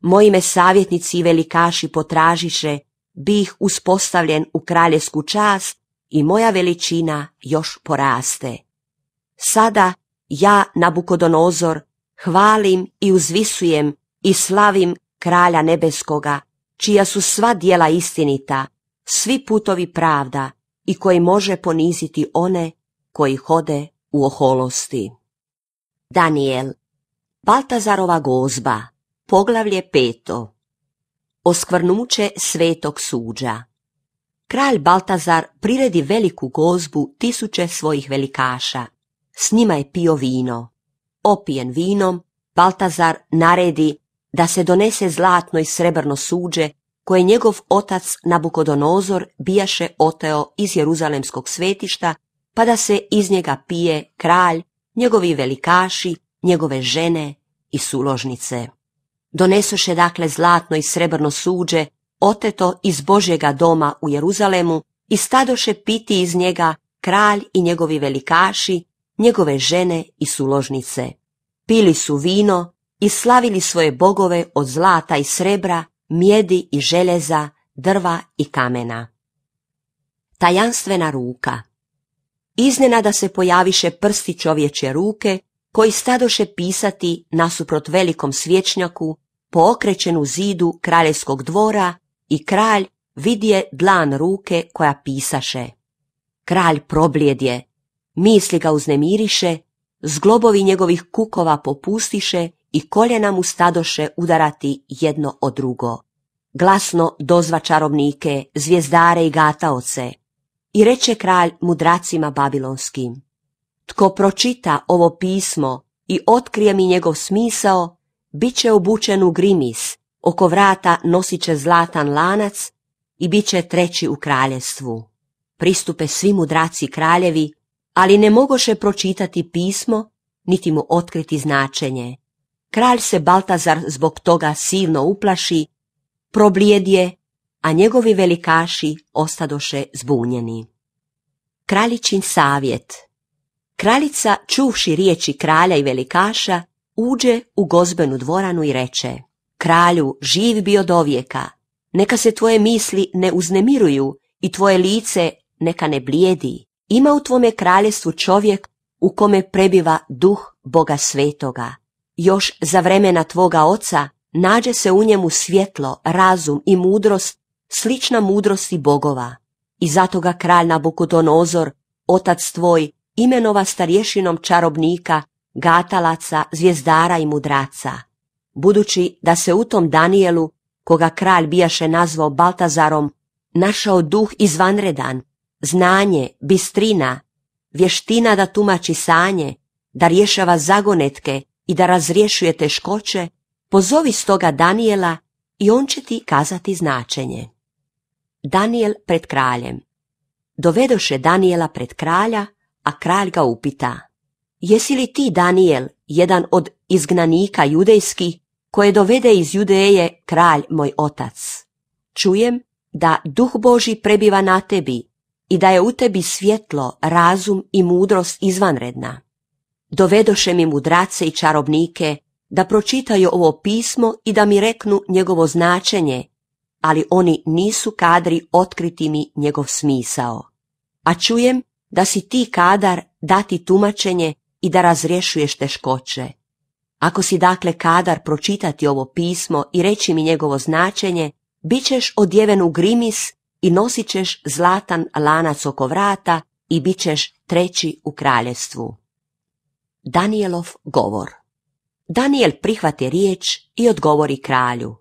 Moji me savjetnici i velikaši potražiše, bih uspostavljen u kraljevsku čast i moja veličina još poraste. Sada ja, Nabukodonozor, hvalim i uzvisujem i slavim kralja nebeskoga, čija su sva dijela istinita, svi putovi pravda i koji može poniziti one koji hode u oholosti. Daniel, Baltazarova gozba, poglavlje peto, oskvrnuće svetog suđa. Kralj Baltazar priredi veliku gozbu tisuće svojih velikaša. S njima je pio vino. Opijen vinom, Baltazar naredi da se donese zlatno i srebrno suđe koje njegov otac Nabukodonozor bijaše oteo iz Jeruzalemskog svetišta, pa da se iz njega pije kralj, njegovi velikaši, njegove žene i suložnice. Donesoše dakle zlatno i srebrno suđe, oteto iz Božjega doma u Jeruzalemu i stadoše piti iz njega kralj i njegovi velikaši, njegove žene i suložnice. Pili su vino i slavili svoje bogove od zlata i srebra mjedi i željeza, drva i kamena. Tajanstvena ruka Iznenada se pojaviše prsti čovječje ruke, koji stadoše pisati nasuprot velikom svječnjaku, okrećenu zidu kraljevskog dvora i kralj vidje dlan ruke koja pisaše. Kralj problijedje, misli ga uznemiriše, zglobovi njegovih kukova popustiše i koljena mu stadoše udarati jedno o drugo. Glasno dozva čarobnike, zvijezdare i gataoce. I reče kralj mudracima babilonskim, tko pročita ovo pismo i otkrije mi njegov smisao, bit će obučen u grimis, oko vrata nosit će zlatan lanac i bit će treći u kraljevstvu. Pristupe svi mudraci kraljevi, ali ne mogoše pročitati pismo, niti mu otkriti značenje Kralj se Baltazar zbog toga silno uplaši, je, a njegovi velikaši ostadoše zbunjeni. Kraljičin savjet Kraljica, čuvši riječi kralja i velikaša, uđe u gozbenu dvoranu i reče Kralju, živ bio od neka se tvoje misli ne uznemiruju i tvoje lice neka ne blijedi. Ima u tvome kraljestvu čovjek u kome prebiva duh Boga svetoga još za vremena tvoga oca nađe se u njemu svjetlo, razum i mudrost, slična mudrosti bogova. I zato ga kralj Nabukodonozor, otac tvoj, imenova starješinom čarobnika, gatalaca, zvjezdara i mudraca. Budući da se u tom Danielu, koga kralj bijaše nazvao Baltazarom, našao duh izvanredan, znanje, bistrina, vještina da tumači sanje, da rješava zagonetke, i da razriješuje teškoće, pozovi stoga Danijela i on će ti kazati značenje. Daniel pred kraljem. Dovedoše Daniela pred kralja, a kralj ga upita. Jesi li ti, Daniel, jedan od izgnanika judejski, koje dovede iz Judeje kralj moj otac? Čujem da duh Boži prebiva na tebi i da je u tebi svjetlo, razum i mudrost izvanredna dovedoše mi mudrace i čarobnike da pročitaju ovo pismo i da mi reknu njegovo značenje, ali oni nisu kadri otkriti mi njegov smisao. A čujem da si ti kadar dati tumačenje i da razrješuješ teškoće. Ako si dakle kadar pročitati ovo pismo i reći mi njegovo značenje, bit ćeš odjeven u grimis i nosit ćeš zlatan lanac oko vrata i bit ćeš treći u kraljevstvu. Danielov govor Daniel prihvati riječ i odgovori kralju.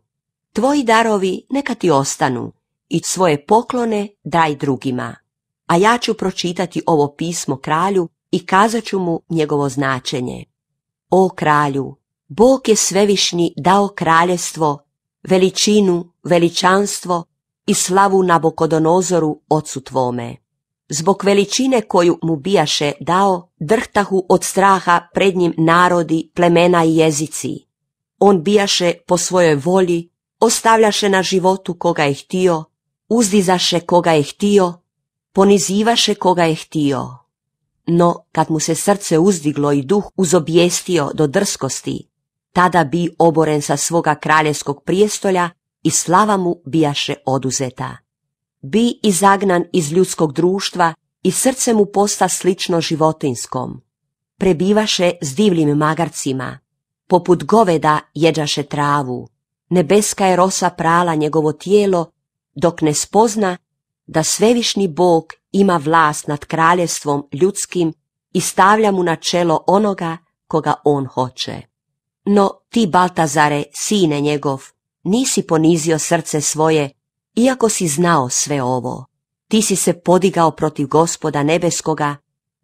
Tvoji darovi neka ti ostanu i svoje poklone daj drugima. A ja ću pročitati ovo pismo kralju i kazat ću mu njegovo značenje. O kralju, Bog je svevišnji dao kraljestvo, veličinu, veličanstvo i slavu Bokodonozoru, ocu tvome zbog veličine koju mu bijaše dao, drhtahu od straha pred njim narodi, plemena i jezici. On bijaše po svojoj volji, ostavljaše na životu koga je htio, uzdizaše koga je htio, ponizivaše koga je htio. No, kad mu se srce uzdiglo i duh uzobjestio do drskosti, tada bi oboren sa svoga kraljevskog prijestolja i slava mu bijaše oduzeta bi izagnan iz ljudskog društva i srce mu posta slično životinskom. Prebivaše s divljim magarcima, poput goveda jeđaše travu, nebeska je rosa prala njegovo tijelo, dok ne spozna da svevišni Bog ima vlast nad kraljevstvom ljudskim i stavlja mu na čelo onoga koga on hoće. No ti, Baltazare, sine njegov, nisi ponizio srce svoje iako si znao sve ovo, ti si se podigao protiv gospoda nebeskoga,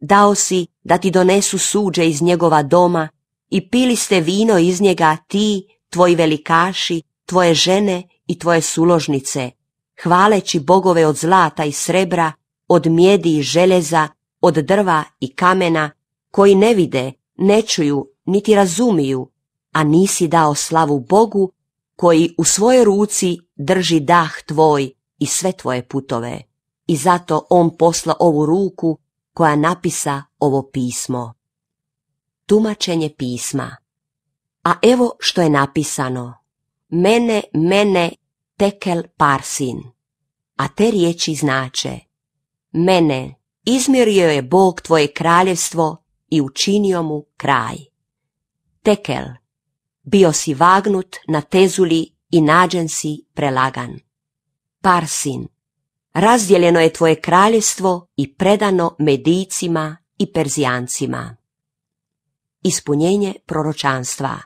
dao si da ti donesu suđe iz njegova doma i pili ste vino iz njega ti, tvoji velikaši, tvoje žene i tvoje suložnice, hvaleći bogove od zlata i srebra, od mjedi i železa, od drva i kamena, koji ne vide, ne čuju, niti razumiju, a nisi dao slavu Bogu koji u svojoj ruci drži dah tvoj i sve tvoje putove. I zato on posla ovu ruku koja napisa ovo pismo. Tumačenje pisma. A evo što je napisano. Mene, mene, tekel parsin. A te riječi znače. Mene, izmirio je Bog tvoje kraljevstvo i učinio mu kraj. Tekel bio si vagnut na tezuli i nađen si prelagan. Parsin, razdjeljeno je tvoje kraljestvo i predano Medijcima i Perzijancima. Ispunjenje proročanstva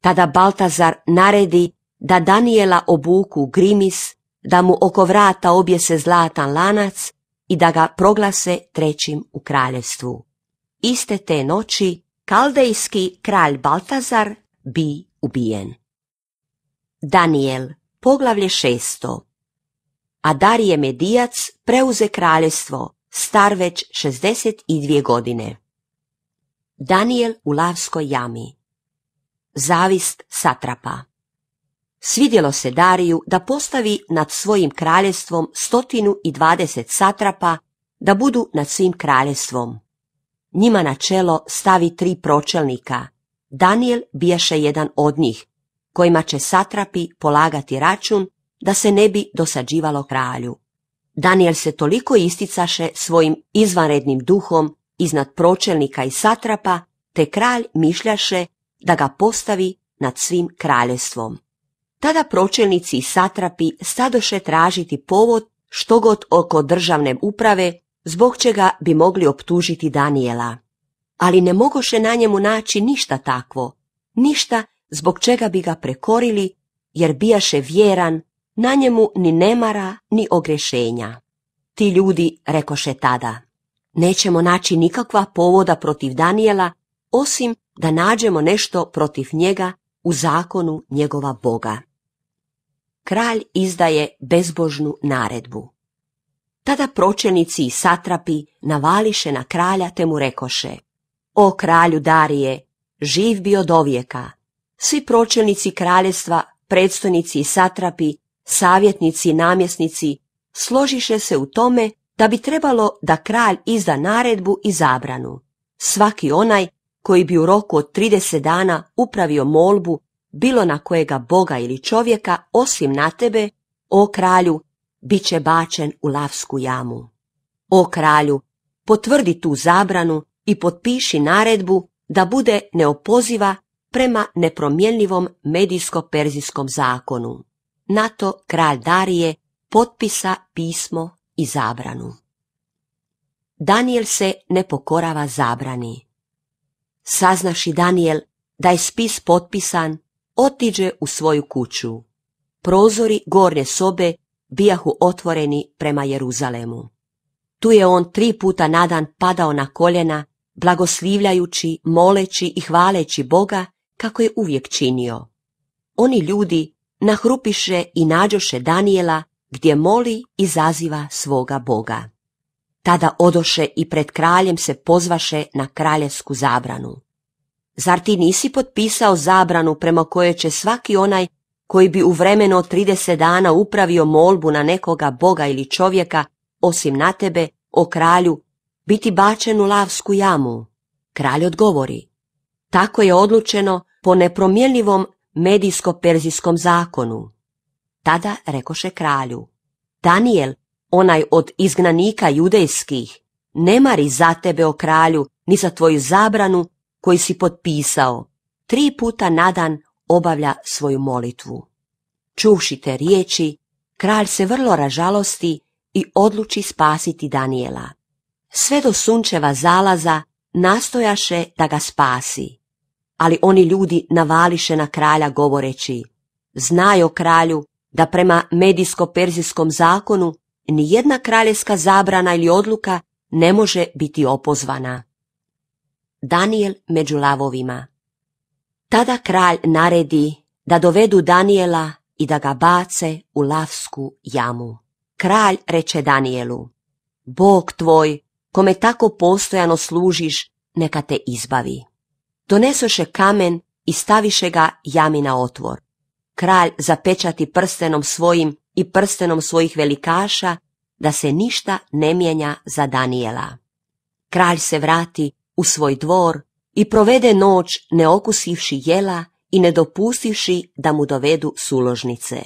Tada Baltazar naredi da Daniela obuku grimis, da mu oko vrata objese zlatan lanac i da ga proglase trećim u kraljevstvu. Iste te noći kaldejski kralj Baltazar bi ubijen. Daniel, poglavlje šesto A Darije Medijac preuze kraljestvo, star već 62 godine. Daniel u Lavskoj jami Zavist satrapa Svidjelo se Dariju da postavi nad svojim kraljestvom stotinu i dvadeset satrapa da budu nad svim kraljestvom. Njima na čelo stavi tri pročelnika – Daniel bijaše jedan od njih, kojima će satrapi polagati račun da se ne bi dosađivalo kralju. Daniel se toliko isticaše svojim izvanrednim duhom iznad pročelnika i satrapa, te kralj mišljaše da ga postavi nad svim kraljestvom. Tada pročelnici i satrapi stadoše tražiti povod što god oko državne uprave, zbog čega bi mogli optužiti Daniela ali ne mogoše na njemu naći ništa takvo, ništa zbog čega bi ga prekorili, jer bijaše vjeran, na njemu ni nemara, ni ogrešenja. Ti ljudi rekoše tada, nećemo naći nikakva povoda protiv Danijela, osim da nađemo nešto protiv njega u zakonu njegova Boga. Kralj izdaje bezbožnu naredbu. Tada pročenici i satrapi navališe na kralja te mu rekoše – o kralju Darije, živ bio do Svi pročelnici kraljestva, predstojnici i satrapi, savjetnici i namjesnici složiše se u tome da bi trebalo da kralj izda naredbu i zabranu. Svaki onaj koji bi u roku od 30 dana upravio molbu bilo na kojega boga ili čovjeka osim na tebe, o kralju, bit će bačen u lavsku jamu. O kralju, potvrdi tu zabranu i potpiši naredbu da bude neopoziva prema nepromjenljivom medijsko-perzijskom zakonu. Na to kralj Darije potpisa pismo i zabranu. Daniel se ne pokorava zabrani. Saznaši Daniel da je spis potpisan, otiđe u svoju kuću. Prozori gornje sobe bijahu otvoreni prema Jeruzalemu. Tu je on tri puta nadan padao na koljena blagoslivljajući, moleći i hvaleći Boga kako je uvijek činio. Oni ljudi nahrupiše i nađoše Danijela gdje moli i zaziva svoga Boga. Tada odoše i pred kraljem se pozvaše na kraljevsku zabranu. Zar ti nisi potpisao zabranu prema koje će svaki onaj koji bi u od 30 dana upravio molbu na nekoga boga ili čovjeka, osim na tebe, o kralju, biti bačen u lavsku jamu. Kralj odgovori. Tako je odlučeno po nepromjenljivom medijsko-perzijskom zakonu. Tada rekoše kralju. Daniel, onaj od izgnanika judejskih, ne mari za tebe o kralju ni za tvoju zabranu koju si potpisao. Tri puta na dan obavlja svoju molitvu. Čuvši te riječi, kralj se vrlo ražalosti i odluči spasiti Danijela sve do sunčeva zalaza nastojaše da ga spasi. Ali oni ljudi navališe na kralja govoreći, znaju kralju da prema medijsko-perzijskom zakonu jedna kraljevska zabrana ili odluka ne može biti opozvana. Daniel među lavovima Tada kralj naredi da dovedu Daniela i da ga bace u lavsku jamu. Kralj reče Danielu, Bog tvoj kome tako postojano služiš, neka te izbavi. Donesoše kamen i staviše ga jami na otvor. Kralj zapečati prstenom svojim i prstenom svojih velikaša, da se ništa ne mijenja za Danijela. Kralj se vrati u svoj dvor i provede noć ne okusivši jela i ne dopustivši da mu dovedu suložnice.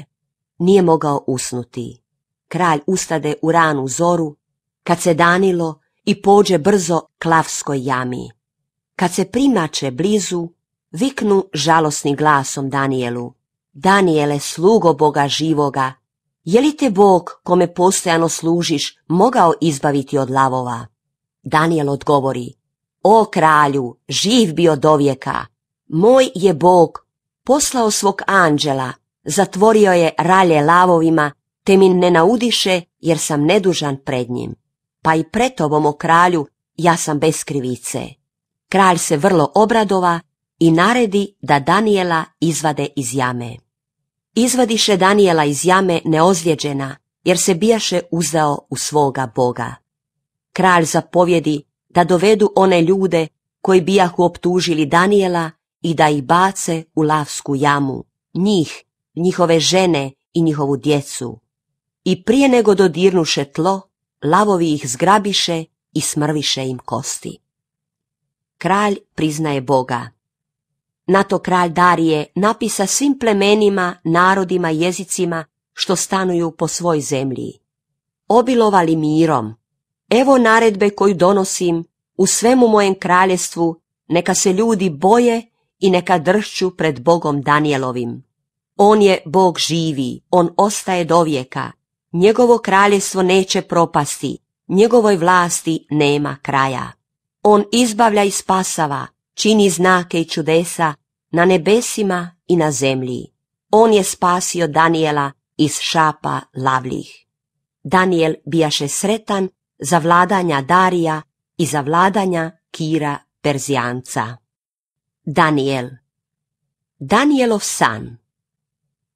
Nije mogao usnuti. Kralj ustade u ranu zoru, kad se danilo i pođe brzo klavskoj jami. Kad se primače blizu, viknu žalosni glasom Danielu. Daniele slugo Boga živoga, je li te Bog, kome postojano služiš, mogao izbaviti od lavova? Daniel odgovori, o kralju, živ bio do vijeka, moj je Bog, poslao svog anđela, zatvorio je ralje lavovima, te mi ne naudiše jer sam nedužan pred njim pa i pretovom o kralju ja sam bez krivice. Kralj se vrlo obradova i naredi da Danijela izvade iz jame. Izvadiše Danijela iz jame neozlijeđena, jer se bijaše uzao u svoga boga. Kralj zapovjedi da dovedu one ljude koji bijahu optužili Danijela i da ih bace u lavsku jamu, njih, njihove žene i njihovu djecu. I prije nego dodirnuše tlo, lavovi ih zgrabiše i smrviše im kosti. Kralj priznaje Boga. Na to kralj Darije napisa svim plemenima, narodima, jezicima što stanuju po svoj zemlji. Obilovali mirom, evo naredbe koju donosim u svemu mojem kraljestvu, neka se ljudi boje i neka dršću pred Bogom Danielovim. On je Bog živi, on ostaje do vijeka, Njegovo kraljestvo neće propasti, njegovoj vlasti nema kraja. On izbavlja i spasava, čini znake i čudesa na nebesima i na zemlji. On je spasio Daniela iz šapa lavlih. Daniel bijaše sretan za vladanja Darija i za vladanja Kira Perzijanca. Daniel Danielov san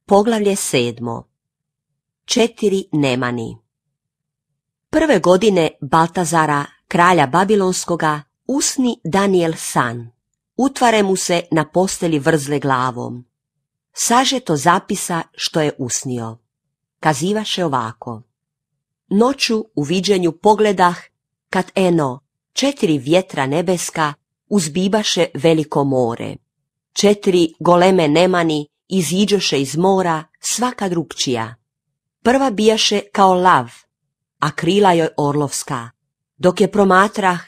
Poglavlje sedmo četiri nemani. Prve godine Baltazara, kralja Babilonskoga, usni Daniel san. Utvare mu se na posteli vrzle glavom. to zapisa što je usnio. Kazivaše ovako. Noću u viđenju pogledah, kad eno, četiri vjetra nebeska uzbibaše veliko more. Četiri goleme nemani iziđoše iz mora svaka drugčija. Prva bijaše kao lav, a krila joj orlovska. Dok je promatrah,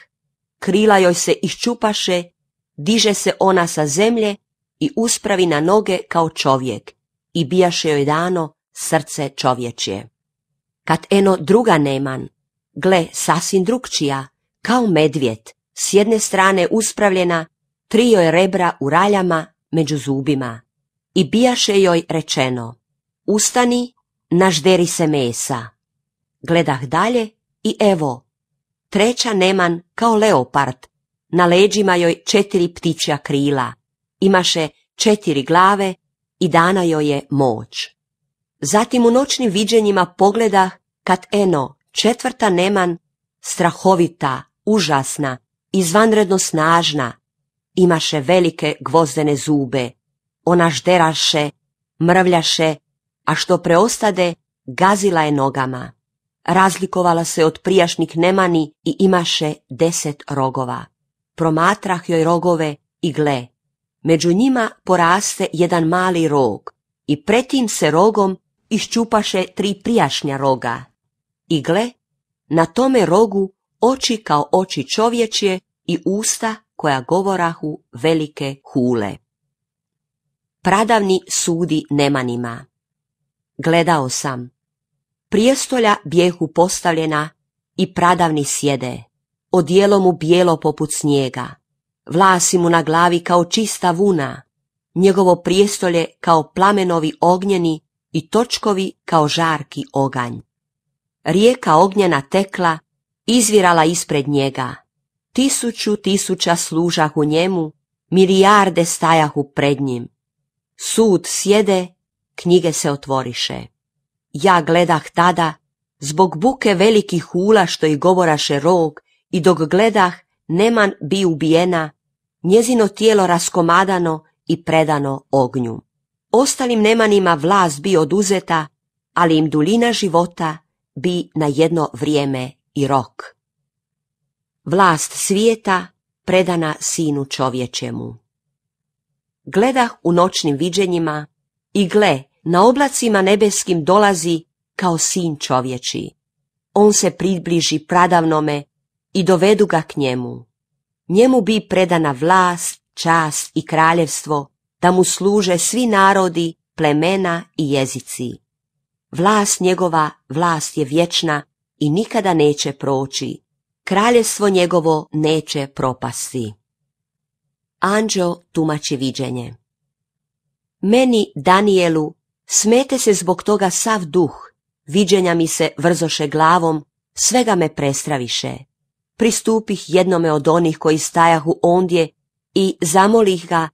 krila joj se iščupaše, diže se ona sa zemlje i uspravi na noge kao čovjek i bijaše joj dano srce čovječje. Kad eno druga neman, gle sasvim drugčija, kao medvjet, s jedne strane uspravljena, tri joj rebra u raljama među zubima. I bijaše joj rečeno, ustani nažderi se mesa. Gledah dalje i evo, treća neman kao leopard, na leđima joj četiri ptičja krila, imaše četiri glave i dana joj je moć. Zatim u noćnim viđenjima pogledah kad eno četvrta neman, strahovita, užasna, izvanredno snažna, imaše velike gvozdene zube, ona žderaše, mrvljaše a što preostade gazila je nogama. Razlikovala se od prijašnjih nemani i imaše deset rogova. Promatrah joj rogove i gle. Među njima poraste jedan mali rog i pretim se rogom iščupaše tri prijašnja roga. I gle, na tome rogu oči kao oči čovječje i usta koja govorahu velike hule. Pradavni sudi nemanima gledao sam. Prijestolja bijehu postavljena i pradavni sjede, odijelo mu bijelo poput snijega, vlasi mu na glavi kao čista vuna, njegovo prijestolje kao plamenovi ognjeni i točkovi kao žarki oganj. Rijeka ognjena tekla, izvirala ispred njega, tisuću tisuća služah u njemu, milijarde stajahu pred njim. Sud sjede knjige se otvoriše. Ja gledah tada, zbog buke velikih hula, što i govoraše rog, i dok gledah, neman bi ubijena, njezino tijelo raskomadano i predano ognju. Ostalim nemanima vlast bi oduzeta, ali im dulina života bi na jedno vrijeme i rok. Vlast svijeta predana sinu čovječemu. Gledah u noćnim viđenjima i gle, na oblacima nebeskim dolazi kao sin čovječi. On se približi pradavnome i dovedu ga k njemu. Njemu bi predana vlast, čast i kraljevstvo, da mu služe svi narodi, plemena i jezici. Vlast njegova, vlast je vječna i nikada neće proći. Kraljevstvo njegovo neće propasti. Anđeo tumači viđenje. Meni, Danielu, Smete se zbog toga sav duh, viđenja mi se vrzoše glavom, svega me prestraviše. Pristupih jednome od onih koji stajahu ondje i zamolih ga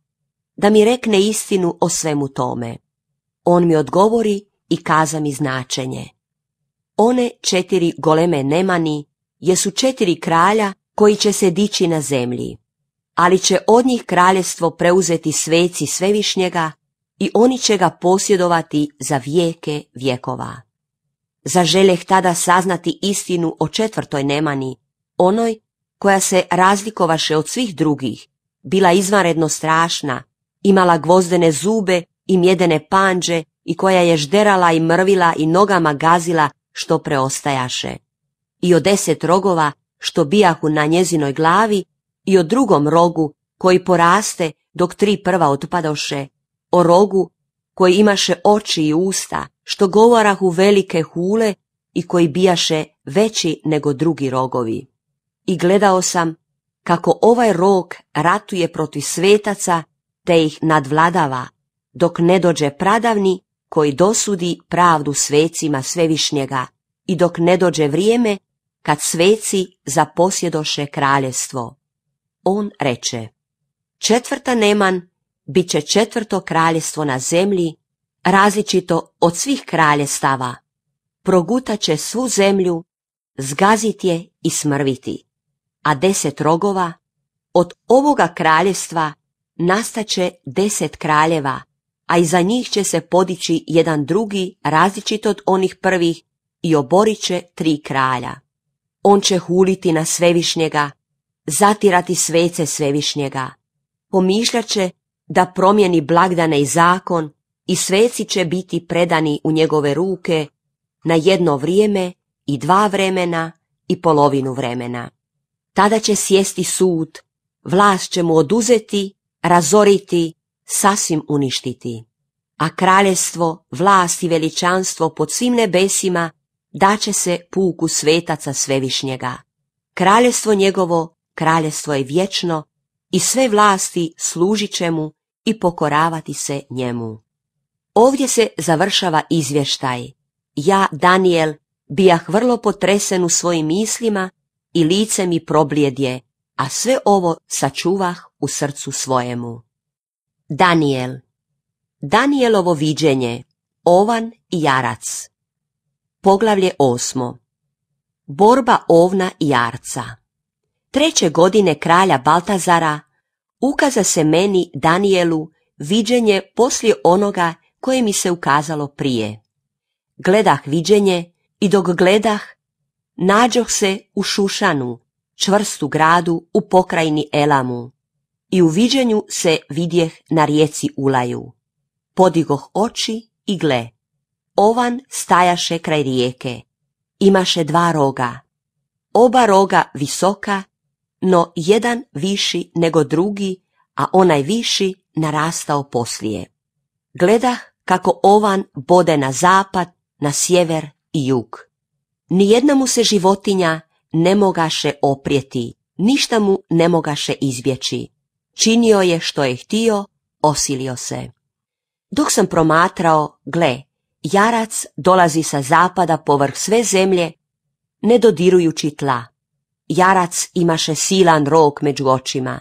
da mi rekne istinu o svemu tome. On mi odgovori i kaza mi značenje. One četiri goleme nemani jesu četiri kralja koji će se dići na zemlji, ali će od njih kraljestvo preuzeti sveci svevišnjega i oni će ga posjedovati za vijeke vjekova. željeh tada saznati istinu o četvrtoj nemani, onoj koja se razlikovaše od svih drugih, bila izvanredno strašna, imala gvozdene zube i mjedene panđe i koja je žderala i mrvila i nogama gazila što preostajaše. I od deset rogova što bijahu na njezinoj glavi i o drugom rogu koji poraste dok tri prva otpadoše o rogu koji imaše oči i usta, što u velike hule i koji bijaše veći nego drugi rogovi. I gledao sam kako ovaj rog ratuje protiv svetaca te ih nadvladava, dok ne dođe pradavni koji dosudi pravdu svecima svevišnjega i dok ne dođe vrijeme kad sveci zaposjedoše kraljestvo. On reče, četvrta Neman bit će četvrto kraljestvo na zemlji, različito od svih kraljestava. Progutat će svu zemlju, zgazit je i smrviti. A deset rogova, od ovoga kraljevstva nastaće deset kraljeva, a iza njih će se podići jedan drugi različit od onih prvih i oborit će tri kralja. On će huliti na svevišnjega, zatirati svece svevišnjega, pomišljat će da promijeni blagdane i zakon i sveci će biti predani u njegove ruke na jedno vrijeme i dva vremena i polovinu vremena. Tada će sjesti sud, vlast će mu oduzeti, razoriti, sasvim uništiti. A kraljestvo, vlast i veličanstvo pod svim nebesima daće se puku svetaca svevišnjega. Kraljestvo njegovo, kraljestvo je vječno i sve vlasti služit će mu i pokoravati se njemu. Ovdje se završava izvještaj. Ja, Daniel, bijah vrlo potresen u svojim mislima i lice mi problijedje, a sve ovo sačuvah u srcu svojemu. Daniel Danielovo viđenje Ovan i jarac Poglavlje osmo Borba ovna i jarca Treće godine kralja Baltazara ukaza se meni, Danielu, viđenje poslije onoga koje mi se ukazalo prije. Gledah viđenje i dok gledah, nađoh se u Šušanu, čvrstu gradu u pokrajini Elamu, i u viđenju se vidjeh na rijeci Ulaju. Podigoh oči i gle, ovan stajaše kraj rijeke, imaše dva roga, oba roga visoka no jedan viši nego drugi, a onaj viši narastao poslije. Gledah kako ovan bode na zapad, na sjever i jug. Nijedna mu se životinja ne mogaše oprijeti, ništa mu ne mogaše izbjeći. Činio je što je htio, osilio se. Dok sam promatrao, gle, jarac dolazi sa zapada povrh sve zemlje, ne dodirujući tla. Jarac imaše silan rok među očima.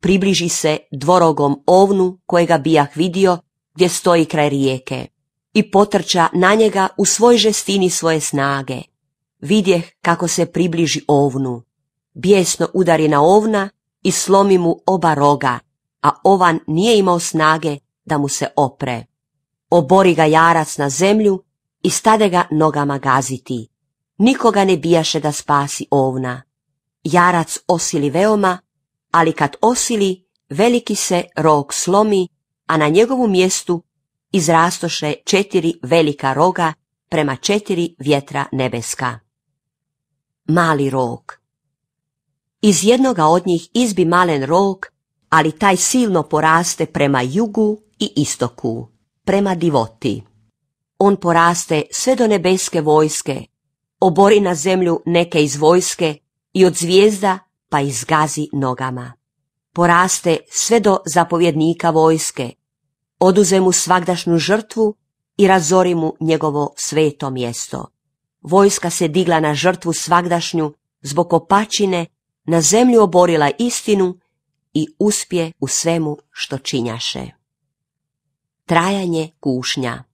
Približi se dvorogom ovnu kojega bijah vidio gdje stoji kraj rijeke i potrča na njega u svoj žestini svoje snage. Vidjeh kako se približi ovnu. Bijesno udari na ovna i slomi mu oba roga, a ovan nije imao snage da mu se opre. Obori ga jarac na zemlju i stade ga nogama gaziti. Nikoga ne bijaše da spasi ovna jarac osili veoma, ali kad osili, veliki se rog slomi, a na njegovu mjestu izrastoše četiri velika roga prema četiri vjetra nebeska. Mali rog Iz jednoga od njih izbi malen rog, ali taj silno poraste prema jugu i istoku, prema divoti. On poraste sve do nebeske vojske, obori na zemlju neke iz vojske i od zvijezda pa izgazi nogama. Poraste sve do zapovjednika vojske, oduze mu svagdašnju žrtvu i razori mu njegovo sveto mjesto. Vojska se digla na žrtvu svagdašnju zbog opačine, na zemlju oborila istinu i uspje u svemu što činjaše. Trajanje kušnja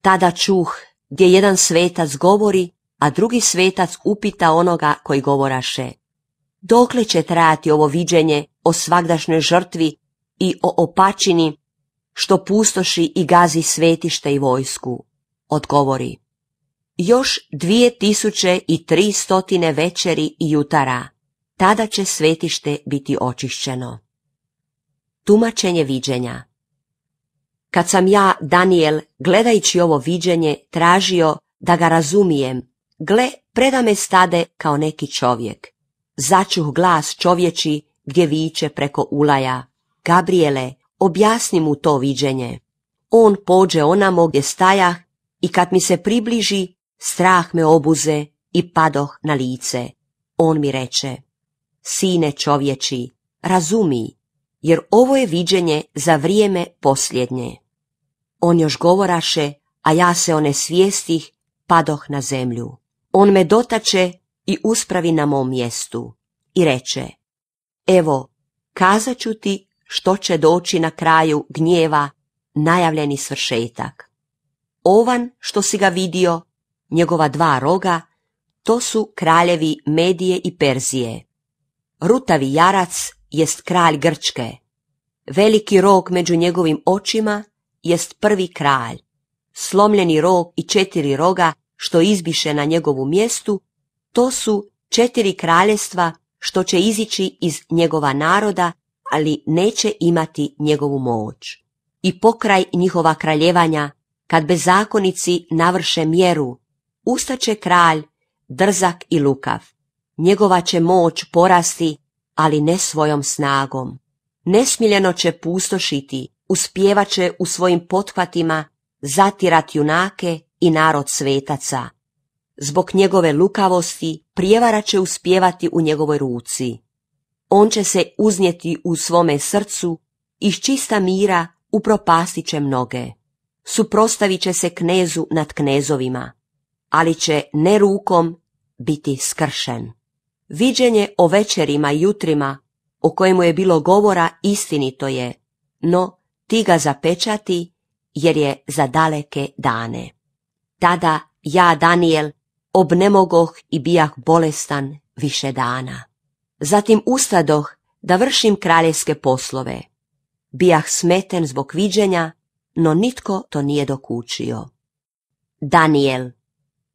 Tada čuh gdje jedan svetac govori a drugi svetac upita onoga koji govoraše, dokle će trajati ovo viđenje o svagdašnjoj žrtvi i o opačini što pustoši i gazi svetište i vojsku? Odgovori, još dvije tisuće i tri stotine večeri i jutara, tada će svetište biti očišćeno. Tumačenje viđenja Kad sam ja, Daniel, gledajući ovo viđenje, tražio da ga razumijem Gle, preda me stade kao neki čovjek. Začuh glas čovječi gdje viče preko ulaja. Gabriele, objasni mu to viđenje. On pođe onamo gdje stajah i kad mi se približi, strah me obuze i padoh na lice. On mi reče, sine čovječi, razumi, jer ovo je viđenje za vrijeme posljednje. On još govoraše, a ja se one svijestih padoh na zemlju. On me dotače i uspravi na mom mjestu i reče, evo, kazat ću ti što će doći na kraju gnjeva najavljeni svršetak. Ovan što si ga vidio, njegova dva roga, to su kraljevi Medije i Perzije. Rutavi jarac jest kralj Grčke. Veliki rog među njegovim očima jest prvi kralj. Slomljeni rog i četiri roga što izbiše na njegovu mjestu, to su četiri kraljestva što će izići iz njegova naroda, ali neće imati njegovu moć. I pokraj njihova kraljevanja, kad bezakonici navrše mjeru, ustaće kralj, drzak i lukav. Njegova će moć porasti, ali ne svojom snagom. Nesmiljeno će pustošiti, uspjevaće u svojim pothvatima zatirat junake i narod svetaca. Zbog njegove lukavosti prijevara će uspjevati u njegovoj ruci. On će se uznijeti u svome srcu i iz čista mira upropastit će mnoge. Suprostavit će se knezu nad knezovima, ali će ne rukom biti skršen. Viđenje o večerima i jutrima o kojemu je bilo govora istinito je, no ti ga zapečati jer je za daleke dane. Tada ja, Daniel, obnemogoh i bijah bolestan više dana. Zatim ustadoh da vršim kraljevske poslove. Bijah smeten zbog viđenja, no nitko to nije dokučio. Daniel,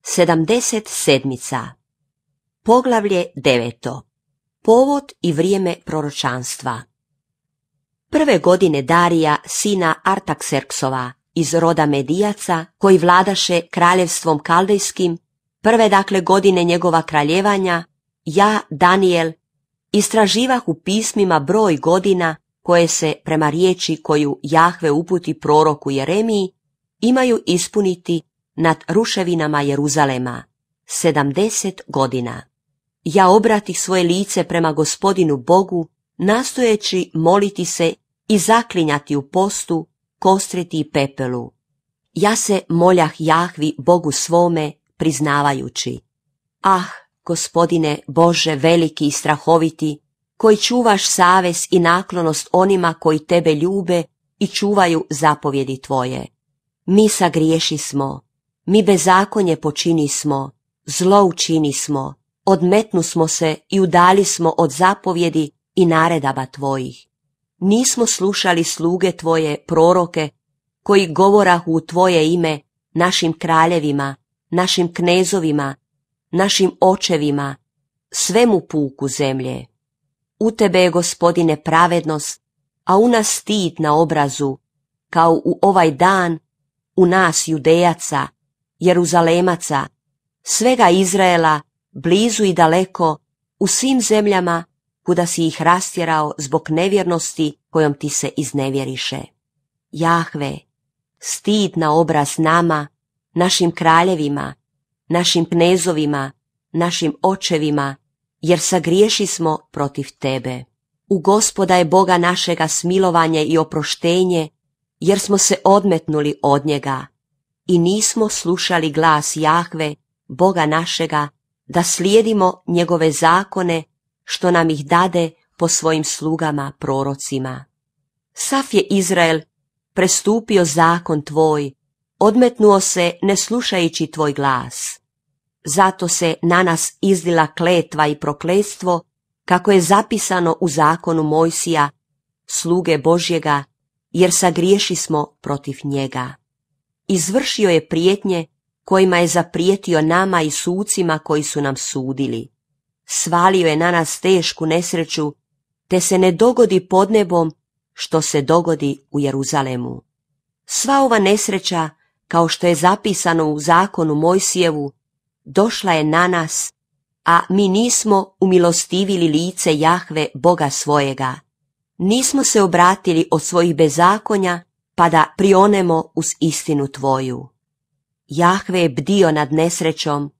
77. Poglavlje deveto. Povod i vrijeme proročanstva. Prve godine Darija, sina Artakserksova, iz roda Medijaca, koji vladaše kraljevstvom kaldejskim, prve dakle godine njegova kraljevanja, ja, Daniel, istraživah u pismima broj godina koje se prema riječi koju Jahve uputi proroku Jeremiji imaju ispuniti nad ruševinama Jeruzalema, sedamdeset godina. Ja obratih svoje lice prema gospodinu Bogu, nastojeći moliti se i zaklinjati u postu kostriti pepelu. Ja se moljah Jahvi Bogu svome, priznavajući. Ah, gospodine Bože veliki i strahoviti, koji čuvaš savez i naklonost onima koji tebe ljube i čuvaju zapovjedi tvoje. Mi sagriješi smo, mi bezakonje počini smo, zlo učini smo, odmetnu smo se i udali smo od zapovjedi i naredaba tvojih nismo slušali sluge tvoje proroke koji govorahu u tvoje ime našim kraljevima, našim knezovima, našim očevima, svemu puku zemlje. U tebe je, gospodine, pravednost, a u nas stid na obrazu, kao u ovaj dan, u nas judejaca, jeruzalemaca, svega Izraela, blizu i daleko, u svim zemljama kuda si ih rastjerao zbog nevjernosti kojom ti se iznevjeriše. Jahve, stid na obraz nama, našim kraljevima, našim knezovima, našim očevima, jer sagriješi smo protiv tebe. U gospoda je Boga našega smilovanje i oproštenje, jer smo se odmetnuli od njega i nismo slušali glas Jahve, Boga našega, da slijedimo njegove zakone što nam ih dade po svojim slugama prorocima. Saf je Izrael prestupio zakon tvoj, odmetnuo se ne slušajući tvoj glas. Zato se na nas izdila kletva i prokletstvo, kako je zapisano u zakonu Mojsija, sluge Božjega, jer sagriješi smo protiv njega. Izvršio je prijetnje kojima je zaprijetio nama i sucima koji su nam sudili svalio je na nas tešku nesreću, te se ne dogodi pod nebom što se dogodi u Jeruzalemu. Sva ova nesreća, kao što je zapisano u zakonu Mojsijevu, došla je na nas, a mi nismo umilostivili lice Jahve Boga svojega. Nismo se obratili od svojih bezakonja, pa da prionemo uz istinu tvoju. Jahve je bdio nad nesrećom,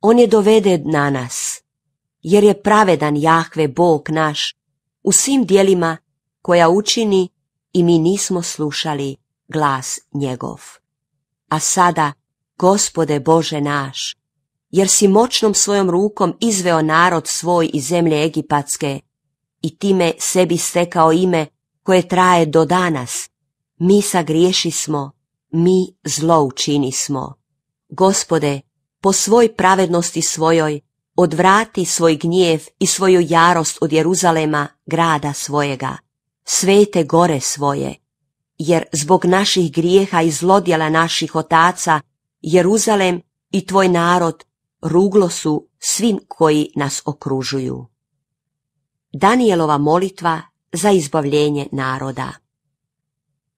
on je dovede na nas jer je pravedan Jahve Bog naš u svim dijelima koja učini i mi nismo slušali glas njegov. A sada, gospode Bože naš, jer si moćnom svojom rukom izveo narod svoj iz zemlje Egipatske i time sebi stekao ime koje traje do danas, mi sagriješi smo, mi zlo učini smo. Gospode, po svoj pravednosti svojoj odvrati svoj gnjev i svoju jarost od Jeruzalema, grada svojega, svete gore svoje, jer zbog naših grijeha i zlodjela naših otaca, Jeruzalem i tvoj narod ruglo su svim koji nas okružuju. Danielova molitva za izbavljenje naroda.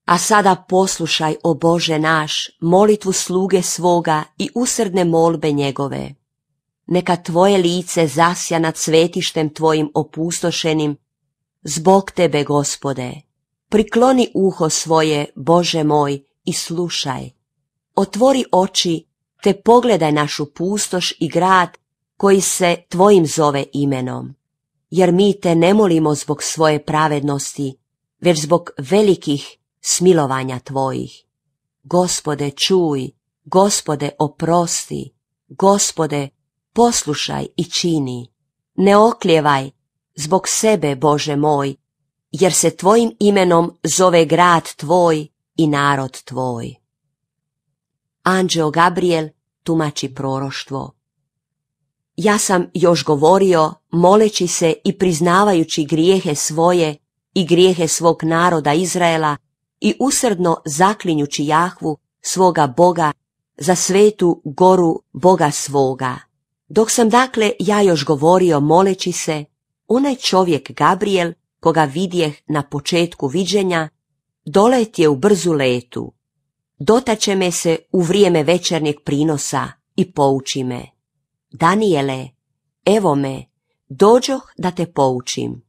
A sada poslušaj, o Bože naš, molitvu sluge svoga i usrdne molbe njegove neka tvoje lice zasja nad svetištem tvojim opustošenim, zbog tebe, gospode, prikloni uho svoje, Bože moj, i slušaj. Otvori oči, te pogledaj našu pustoš i grad koji se tvojim zove imenom. Jer mi te ne molimo zbog svoje pravednosti, već zbog velikih smilovanja tvojih. Gospode, čuj, gospode, oprosti, gospode, poslušaj i čini. Ne okljevaj, zbog sebe, Bože moj, jer se tvojim imenom zove grad tvoj i narod tvoj. Anđeo Gabriel tumači proroštvo. Ja sam još govorio, moleći se i priznavajući grijehe svoje i grijehe svog naroda Izraela i usrdno zaklinjući Jahvu, svoga Boga, za svetu goru Boga svoga. Dok sam dakle ja još govorio moleći se, onaj čovjek Gabriel, koga vidjeh na početku viđenja, dolet je u brzu letu. Dotače me se u vrijeme večernjeg prinosa i pouči me. Daniele, evo me, dođoh da te poučim.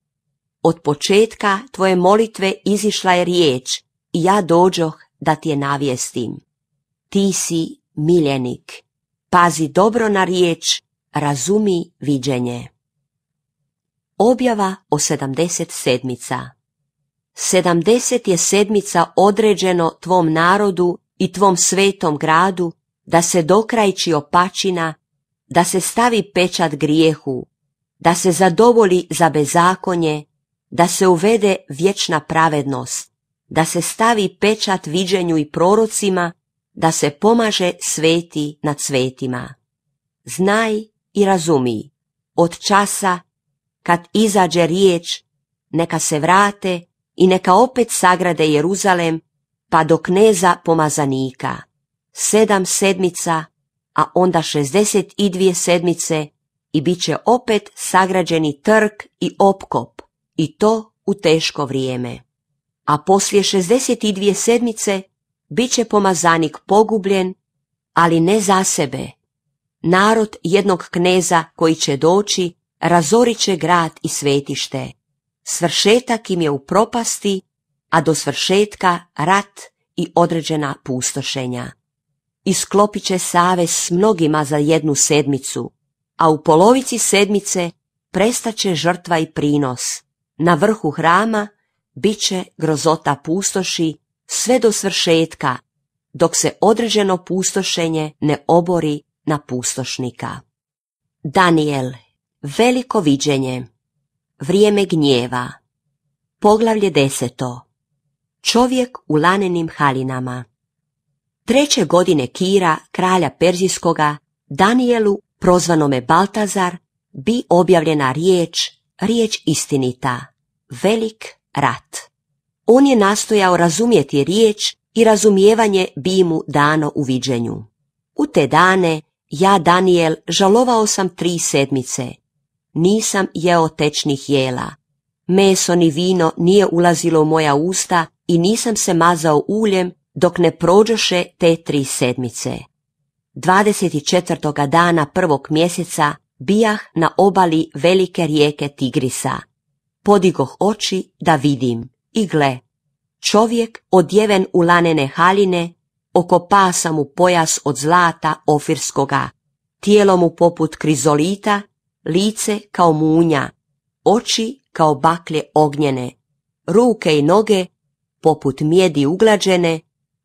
Od početka tvoje molitve izišla je riječ i ja dođoh da ti je navjestim. Ti si miljenik. Pazi dobro na riječ Razumi viđenje. Objava o 70 sedmica. 70 je sedmica određeno tvom narodu i tvom svetom gradu da se dokrajči opačina, da se stavi pečat grijehu, da se zadovoli za bezakonje, da se uvede vječna pravednost, da se stavi pečat viđenju i prorocima, da se pomaže sveti nad svetima. Znaj i razumiji, od časa kad izađe riječ, neka se vrate i neka opet sagrade Jeruzalem pa do kneza pomazanika, sedam sedmica, a onda šestdeset i dvije sedmice i bit će opet sagrađeni trg i opkop, i to u teško vrijeme. A poslije šestdeset i dvije sedmice bit će pomazanik pogubljen, ali ne za sebe, narod jednog kneza koji će doći, razorit će grad i svetište. Svršetak im je u propasti, a do svršetka rat i određena pustošenja. Isklopit će savez s mnogima za jednu sedmicu, a u polovici sedmice prestaće žrtva i prinos. Na vrhu hrama bit će grozota pustoši sve do svršetka, dok se određeno pustošenje ne obori na pustošnika. Daniel, veliko viđenje, vrijeme gnjeva, poglavlje deseto, čovjek u lanenim halinama. Treće godine Kira, kralja Perzijskoga, Danielu, prozvanome Baltazar, bi objavljena riječ, riječ istinita, velik rat. On je nastojao razumjeti riječ i razumijevanje bi mu dano u viđenju. U te dane ja, Daniel, žalovao sam tri sedmice. Nisam jeo tečnih jela. Meso ni vino nije ulazilo u moja usta i nisam se mazao uljem dok ne prođoše te tri sedmice. 24. dana prvog mjeseca bijah na obali velike rijeke Tigrisa. Podigoh oči da vidim i gle, čovjek odjeven u lanene haline oko pasa mu pojas od zlata ofirskoga, tijelo mu poput krizolita, lice kao munja, oči kao baklje ognjene, ruke i noge poput mjedi uglađene,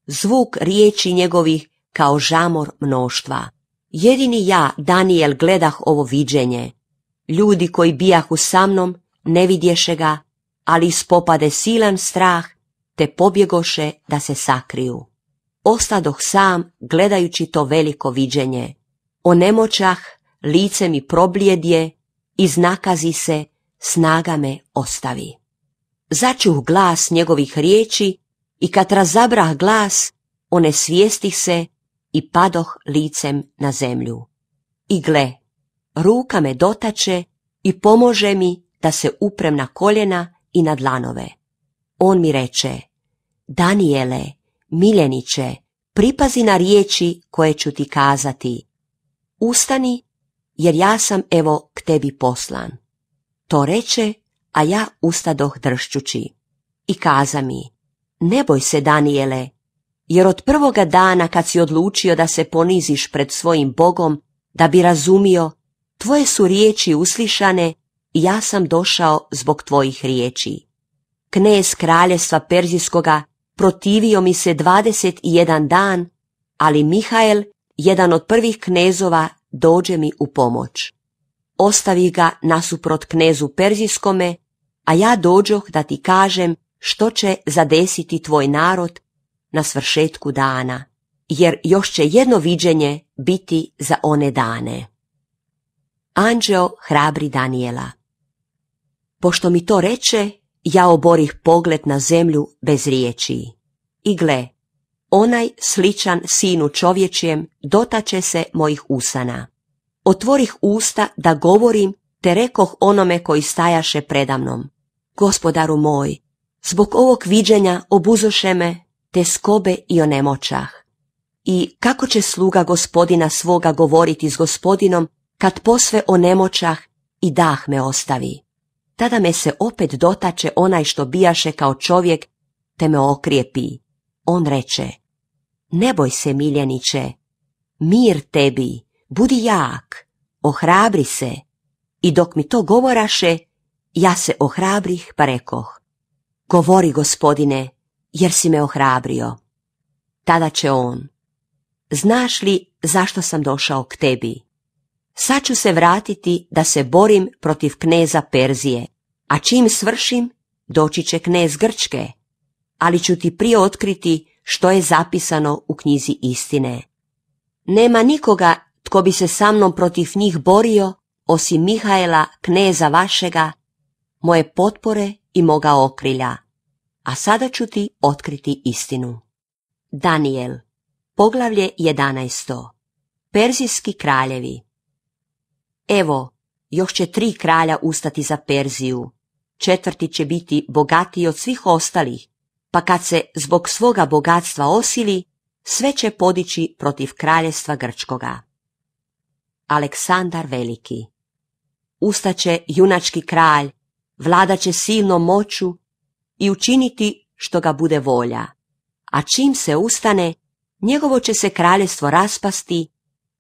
zvuk riječi njegovih kao žamor mnoštva. Jedini ja, Daniel, gledah ovo viđenje. Ljudi koji bijahu sa mnom ne vidješe ga, ali ispopade silan strah, te pobjegoše da se sakriju ostadoh sam gledajući to veliko viđenje. O nemoćah, lice mi problijedje i znakazi se, snaga me ostavi. Začuh glas njegovih riječi i kad razabrah glas, one svijestih se i padoh licem na zemlju. I gle, ruka me dotače i pomože mi da se uprem na koljena i na dlanove. On mi reče, Daniele, Miljeniće, pripazi na riječi koje ću ti kazati. Ustani, jer ja sam evo k tebi poslan. To reče, a ja ustadoh dršćući. I kaza mi, ne boj se Danijele, jer od prvoga dana kad si odlučio da se poniziš pred svojim Bogom, da bi razumio, tvoje su riječi uslišane i ja sam došao zbog tvojih riječi. Knez kraljestva Perzijskoga protivio mi se 21 dan, ali Mihael, jedan od prvih knezova, dođe mi u pomoć. Ostavi ga nasuprot knezu Perzijskome, a ja dođoh da ti kažem što će zadesiti tvoj narod na svršetku dana, jer još će jedno viđenje biti za one dane. Anđeo hrabri Danijela. Pošto mi to reče, ja oborih pogled na zemlju bez riječi. I gle, onaj sličan sinu čovječijem dotače se mojih usana. Otvorih usta da govorim, te rekoh onome koji stajaše predamnom. Gospodaru moj, zbog ovog viđenja obuzoše me, te skobe i onemoćah. I kako će sluga gospodina svoga govoriti s gospodinom, kad posve onemoćah i dah me ostavi? tada me se opet dotače onaj što bijaše kao čovjek, te me okrijepi. On reče, ne boj se, miljeniće, mir tebi, budi jak, ohrabri se. I dok mi to govoraše, ja se ohrabrih pa rekoh, govori gospodine, jer si me ohrabrio. Tada će on, znaš li zašto sam došao k tebi? sad ću se vratiti da se borim protiv kneza Perzije, a čim svršim, doći će knez Grčke, ali ću ti prije otkriti što je zapisano u knjizi istine. Nema nikoga tko bi se sa mnom protiv njih borio, osim mihaela kneza vašega, moje potpore i moga okrilja. A sada ću ti otkriti istinu. Daniel, poglavlje 11. Perzijski kraljevi Evo, još će tri kralja ustati za Perziju. Četvrti će biti bogatiji od svih ostalih, pa kad se zbog svoga bogatstva osili, sve će podići protiv kraljestva Grčkoga. Aleksandar Veliki Ustaće junački kralj, vladaće silnom moću i učiniti što ga bude volja, a čim se ustane, njegovo će se kraljestvo raspasti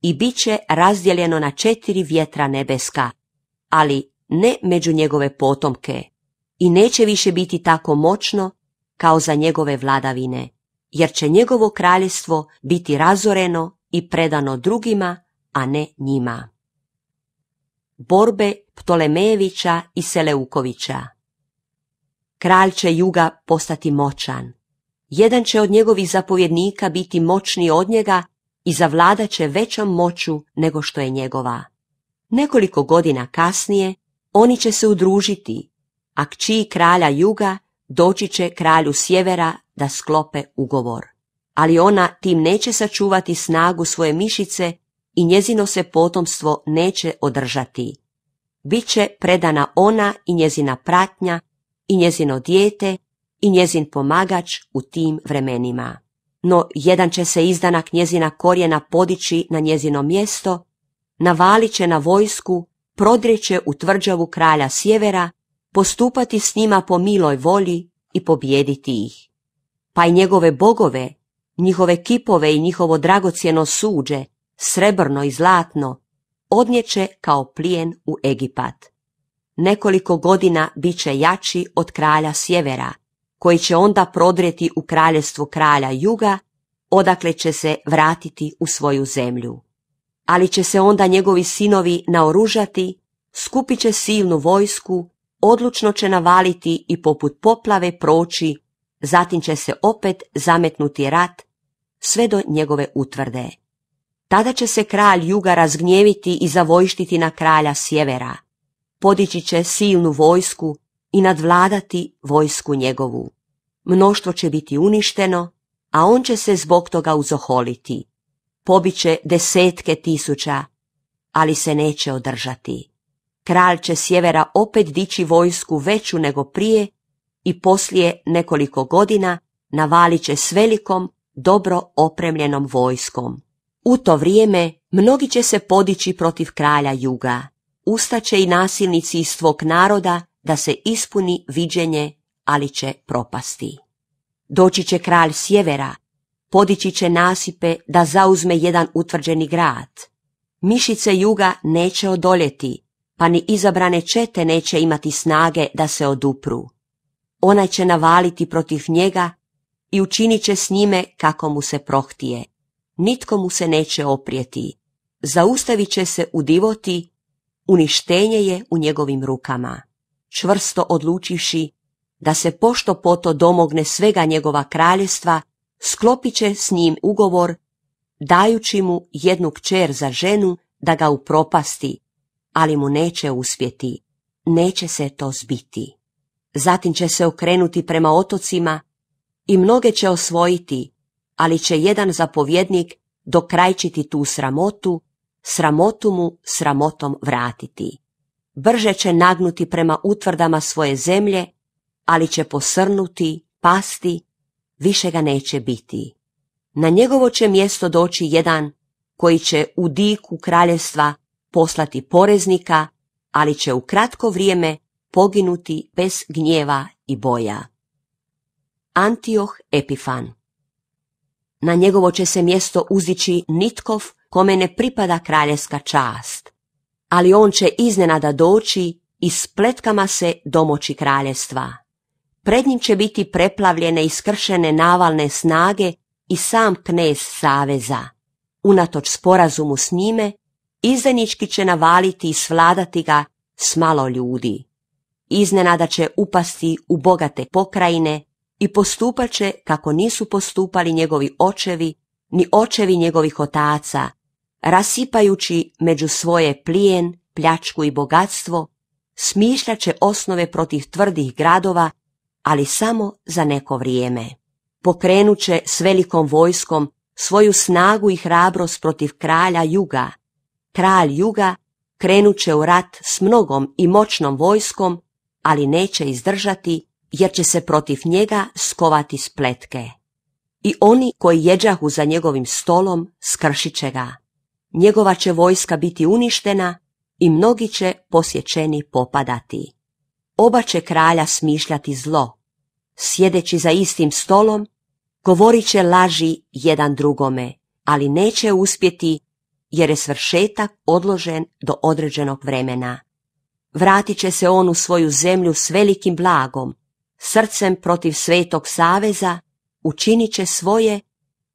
i bit će razdjeljeno na četiri vjetra nebeska, ali ne među njegove potomke i neće više biti tako moćno kao za njegove vladavine, jer će njegovo kraljestvo biti razoreno i predano drugima, a ne njima. Borbe Ptolemejevića i Seleukovića Kralj će juga postati moćan. Jedan će od njegovih zapovjednika biti moćni od njega i će većom moću nego što je njegova. Nekoliko godina kasnije oni će se udružiti, a kći kralja juga doći će kralju sjevera da sklope ugovor. Ali ona tim neće sačuvati snagu svoje mišice i njezino se potomstvo neće održati. Biće predana ona i njezina pratnja i njezino dijete i njezin pomagač u tim vremenima no jedan će se izdanak njezina korijena podići na njezino mjesto, navalit će na vojsku, prodreće u tvrđavu kralja sjevera, postupati s njima po miloj volji i pobijediti ih. Pa i njegove bogove, njihove kipove i njihovo dragocjeno suđe, srebrno i zlatno, odnjeće kao plijen u Egipat. Nekoliko godina bit će jači od kralja sjevera, koji će onda prodrijeti u kraljevstvo kralja juga, odakle će se vratiti u svoju zemlju. Ali će se onda njegovi sinovi naoružati, skupit će silnu vojsku, odlučno će navaliti i poput poplave proći, zatim će se opet zametnuti rat, sve do njegove utvrde. Tada će se kralj juga razgnjeviti i zavojštiti na kralja sjevera. Podići će silnu vojsku, i nadvladati vojsku njegovu. Mnoštvo će biti uništeno, a on će se zbog toga uzoholiti. Pobiće desetke tisuća, ali se neće održati. Kralj će sjevera opet dići vojsku veću nego prije i poslije nekoliko godina navalit će s velikom, dobro opremljenom vojskom. U to vrijeme mnogi će se podići protiv kralja juga. Ustaće i nasilnici iz svog naroda da se ispuni viđenje, ali će propasti. Doći će kralj sjevera, podići će nasipe da zauzme jedan utvrđeni grad. Mišice juga neće odoljeti, pa ni izabrane čete neće imati snage da se odupru. Ona će navaliti protiv njega i učinit će s njime kako mu se prohtije. Nitko mu se neće oprijeti. Zaustavit će se u divoti, uništenje je u njegovim rukama čvrsto odlučivši da se pošto poto domogne svega njegova kraljestva, sklopit će s njim ugovor, dajući mu jednu kćer za ženu da ga upropasti, ali mu neće uspjeti, neće se to zbiti. Zatim će se okrenuti prema otocima i mnoge će osvojiti, ali će jedan zapovjednik dokrajčiti tu sramotu, sramotu mu sramotom vratiti brže će nagnuti prema utvrdama svoje zemlje, ali će posrnuti, pasti, više ga neće biti. Na njegovo će mjesto doći jedan koji će u diku kraljevstva poslati poreznika, ali će u kratko vrijeme poginuti bez gnjeva i boja. Antioh Epifan Na njegovo će se mjesto uzići nitkov kome ne pripada kraljevska čast, ali on će iznenada doći i spletkama se domoći kraljestva. Pred njim će biti preplavljene i skršene navalne snage i sam knez Saveza. Unatoč sporazumu s njime, izdenički će navaliti i svladati ga s malo ljudi. Iznenada će upasti u bogate pokrajine i postupat će kako nisu postupali njegovi očevi, ni očevi njegovih otaca, rasipajući među svoje plijen, pljačku i bogatstvo, smišljat će osnove protiv tvrdih gradova, ali samo za neko vrijeme. Pokrenut će s velikom vojskom svoju snagu i hrabrost protiv kralja juga. Kralj juga krenut će u rat s mnogom i moćnom vojskom, ali neće izdržati jer će se protiv njega skovati spletke. I oni koji jeđahu za njegovim stolom skršit će ga njegova će vojska biti uništena i mnogi će posjećeni popadati. Oba će kralja smišljati zlo. Sjedeći za istim stolom, govorit će laži jedan drugome, ali neće uspjeti jer je svršetak odložen do određenog vremena. Vratit će se on u svoju zemlju s velikim blagom, srcem protiv svetog saveza, učinit će svoje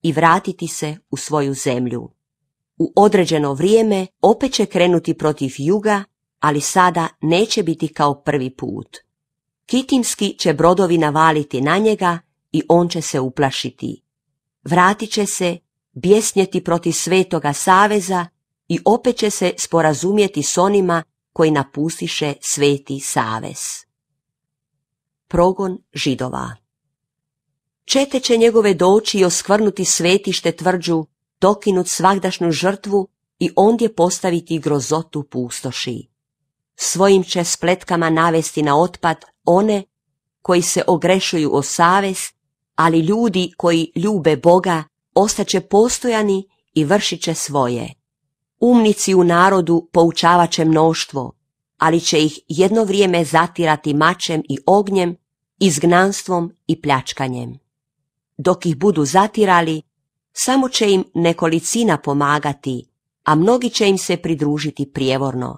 i vratiti se u svoju zemlju u određeno vrijeme opet će krenuti protiv juga, ali sada neće biti kao prvi put. Kitimski će brodovi navaliti na njega i on će se uplašiti. Vratit će se, bjesnjeti protiv Svetoga Saveza i opet će se sporazumjeti s onima koji napustiše Sveti Savez. Progon židova Čete će njegove doći i oskvrnuti svetište tvrđu dokinut svagdašnju žrtvu i ondje postaviti grozotu pustoši. Svojim će spletkama navesti na otpad one koji se ogrešuju o savez, ali ljudi koji ljube Boga ostaće postojani i vršit će svoje. Umnici u narodu poučavaće mnoštvo, ali će ih jedno vrijeme zatirati mačem i ognjem, izgnanstvom i pljačkanjem. Dok ih budu zatirali, samo će im nekolicina pomagati, a mnogi će im se pridružiti prijevorno.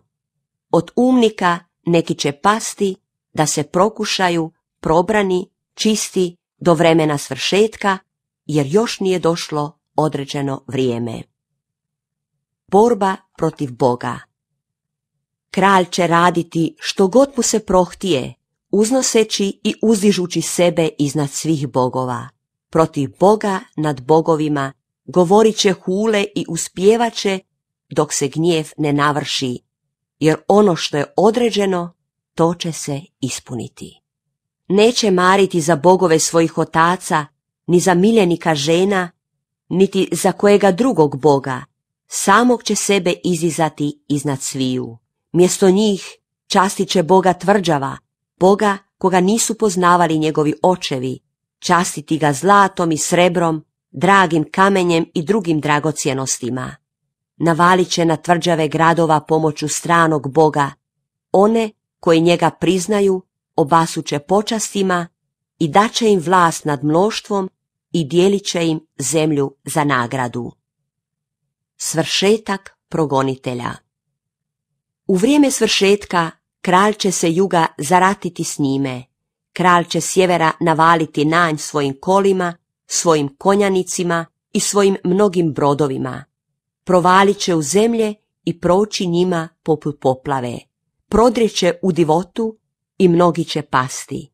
Od umnika neki će pasti da se prokušaju, probrani, čisti do vremena svršetka, jer još nije došlo određeno vrijeme. Borba protiv Boga Kralj će raditi što god mu se prohtije, uznoseći i uzdižući sebe iznad svih bogova protiv Boga nad bogovima, govorit će hule i uspjevaće dok se gnjev ne navrši, jer ono što je određeno, to će se ispuniti. Neće mariti za bogove svojih otaca, ni za miljenika žena, niti za kojega drugog boga, samog će sebe izizati iznad sviju. Mjesto njih častit će boga tvrđava, boga koga nisu poznavali njegovi očevi, častiti ga zlatom i srebrom, dragim kamenjem i drugim dragocjenostima. Navalit će na tvrđave gradova pomoću stranog boga, one koji njega priznaju obasuće će počastima i daće im vlast nad mnoštvom i dijelit će im zemlju za nagradu. Svršetak progonitelja U vrijeme svršetka kralj će se juga zaratiti s njime, Kralj će sjevera navaliti nanj svojim kolima, svojim konjanicima i svojim mnogim brodovima. Provalit će u zemlje i proći njima poput poplave. Prodriće u divotu i mnogi će pasti.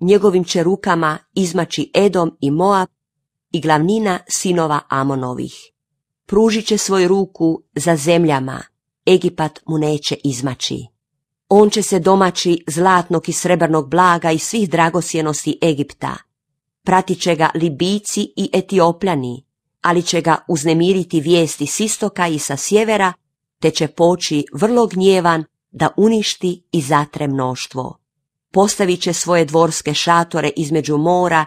Njegovim će rukama izmaći Edom i Moab i glavnina sinova Amonovih. Pružit će svoju ruku za zemljama, Egipat mu neće izmaći on će se domaći zlatnog i srebrnog blaga i svih dragosjenosti Egipta. Pratit će ga Libijci i Etiopljani, ali će ga uznemiriti vijesti s istoka i sa sjevera, te će poći vrlo gnjevan da uništi i zatre mnoštvo. Postavit će svoje dvorske šatore između mora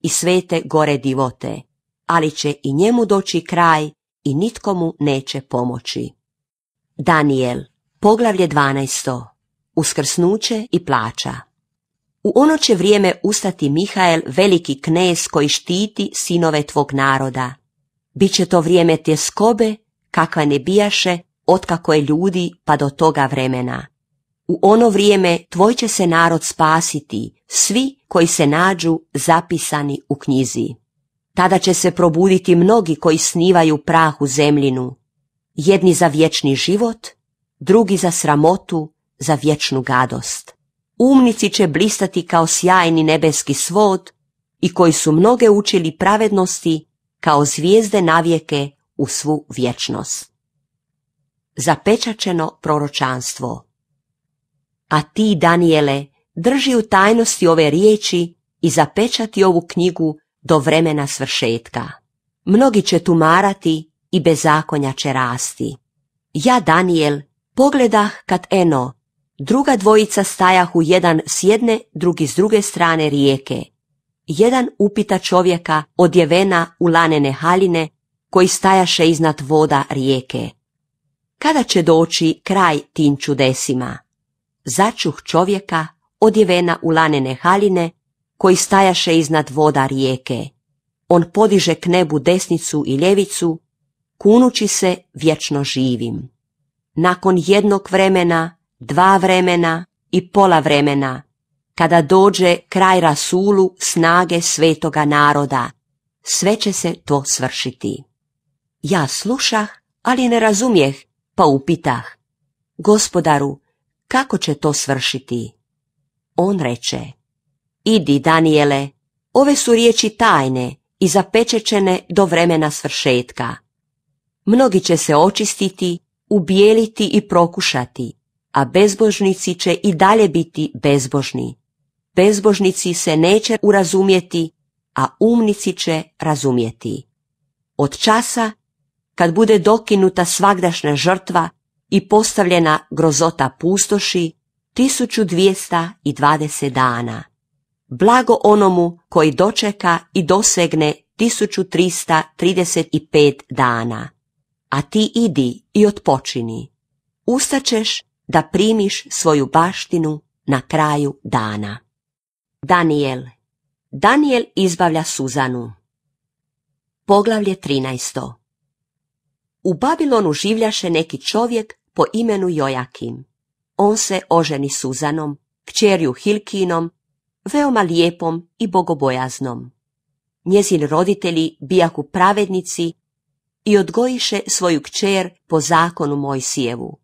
i svete gore divote, ali će i njemu doći kraj i nitko mu neće pomoći. Daniel, poglavlje 12 uskrsnuće i plaća. U ono će vrijeme ustati Mihael, veliki knez koji štiti sinove tvog naroda. Biće to vrijeme tjeskobe, kakva ne bijaše, otkako je ljudi pa do toga vremena. U ono vrijeme tvoj će se narod spasiti, svi koji se nađu zapisani u knjizi. Tada će se probuditi mnogi koji snivaju prahu zemljinu, jedni za vječni život, drugi za sramotu za vječnu gadost. Umnici će blistati kao sjajni nebeski svod i koji su mnoge učili pravednosti kao zvijezde navijeke u svu vječnost. Zapečačeno proročanstvo A ti, Daniele, drži u tajnosti ove riječi i zapečati ovu knjigu do vremena svršetka. Mnogi će tumarati i bezakonja će rasti. Ja, Daniel pogledah kad eno, Druga dvojica stajahu jedan s jedne, drugi s druge strane rijeke. Jedan upita čovjeka odjevena u lanene haline, koji stajaše iznad voda rijeke. Kada će doći kraj tim čudesima? Začuh čovjeka odjevena u lanene haline, koji stajaše iznad voda rijeke. On podiže k nebu desnicu i ljevicu, kunući se vječno živim. Nakon jednog vremena dva vremena i pola vremena, kada dođe kraj rasulu snage svetoga naroda, sve će se to svršiti. Ja slušah, ali ne razumijeh, pa upitah, gospodaru, kako će to svršiti? On reče, idi Danijele, ove su riječi tajne i zapečečene do vremena svršetka. Mnogi će se očistiti, ubijeliti i prokušati, a bezbožnici će i dalje biti bezbožni. Bezbožnici se neće urazumjeti, a umnici će razumjeti. Od časa, kad bude dokinuta svagdašna žrtva i postavljena grozota pustoši, 1220 dana. Blago onomu koji dočeka i dosegne 1335 dana. A ti idi i odpočini. Ustačeš da primiš svoju baštinu na kraju dana. Daniel Daniel izbavlja Suzanu Poglavlje 13. U Babilonu življaše neki čovjek po imenu Jojakim. On se oženi Suzanom, kćerju Hilkinom, veoma lijepom i bogobojaznom. Njezin roditelji bijaku pravednici i odgojiše svoju kćer po zakonu Mojsijevu.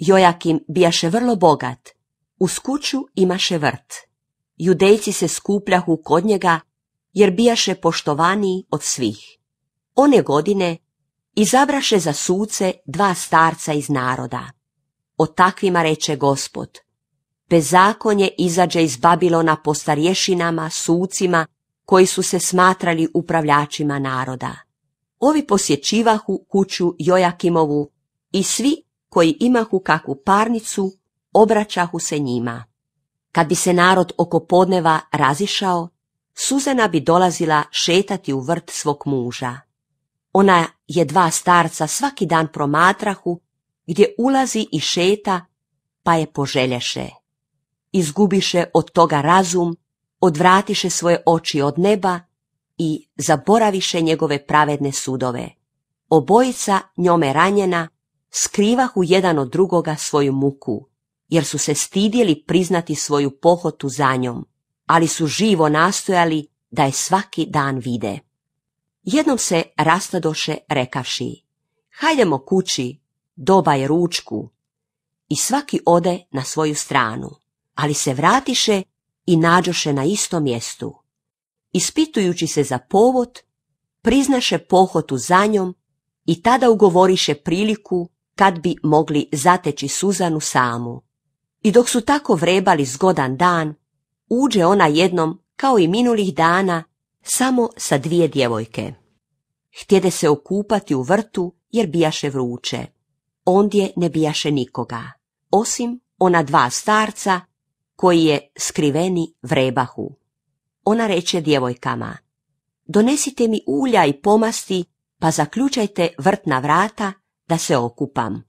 Jojakim bijaše vrlo bogat, uz kuću imaše vrt. Judejci se skupljahu kod njega, jer bijaše poštovaniji od svih. One godine izabraše za suce dva starca iz naroda. O takvima reče gospod, bezakonje izađe iz Babilona po starješinama, sucima, koji su se smatrali upravljačima naroda. Ovi posjećivahu kuću Jojakimovu i svi koji imahu kakvu parnicu, obraćahu se njima. Kad bi se narod oko podneva razišao, Suzana bi dolazila šetati u vrt svog muža. Ona je dva starca svaki dan promatrahu, gdje ulazi i šeta, pa je poželješe. Izgubiše od toga razum, odvratiše svoje oči od neba i zaboraviše njegove pravedne sudove. Obojica njome ranjena, skrivahu jedan od drugoga svoju muku, jer su se stidjeli priznati svoju pohotu za njom, ali su živo nastojali da je svaki dan vide. Jednom se rastadoše rekaši, hajdemo kući, doba je ručku, i svaki ode na svoju stranu, ali se vratiše i nađoše na istom mjestu. Ispitujući se za povod, priznaše pohotu za njom i tada ugovoriše priliku kad bi mogli zateći Suzanu samu. I dok su tako vrebali zgodan dan, uđe ona jednom, kao i minulih dana, samo sa dvije djevojke. Htjede se okupati u vrtu jer bijaše vruće. Ondje ne bijaše nikoga, osim ona dva starca koji je skriveni vrebahu. Ona reče djevojkama, donesite mi ulja i pomasti, pa zaključajte vrtna vrata da se okupam.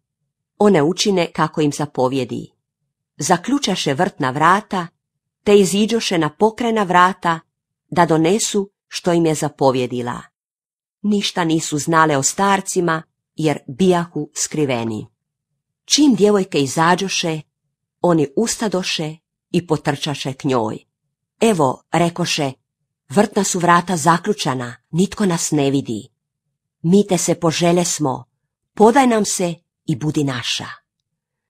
One učine kako im zapovjedi. Zaključaše vrtna vrata, te iziđoše na pokrena vrata, da donesu što im je zapovjedila. Ništa nisu znale o starcima, jer bijahu skriveni. Čim djevojke izađoše, oni ustadoše i potrčaše k njoj. Evo, rekoše, vrtna su vrata zaključana, nitko nas ne vidi. Mi te se požele smo, podaj nam se i budi naša.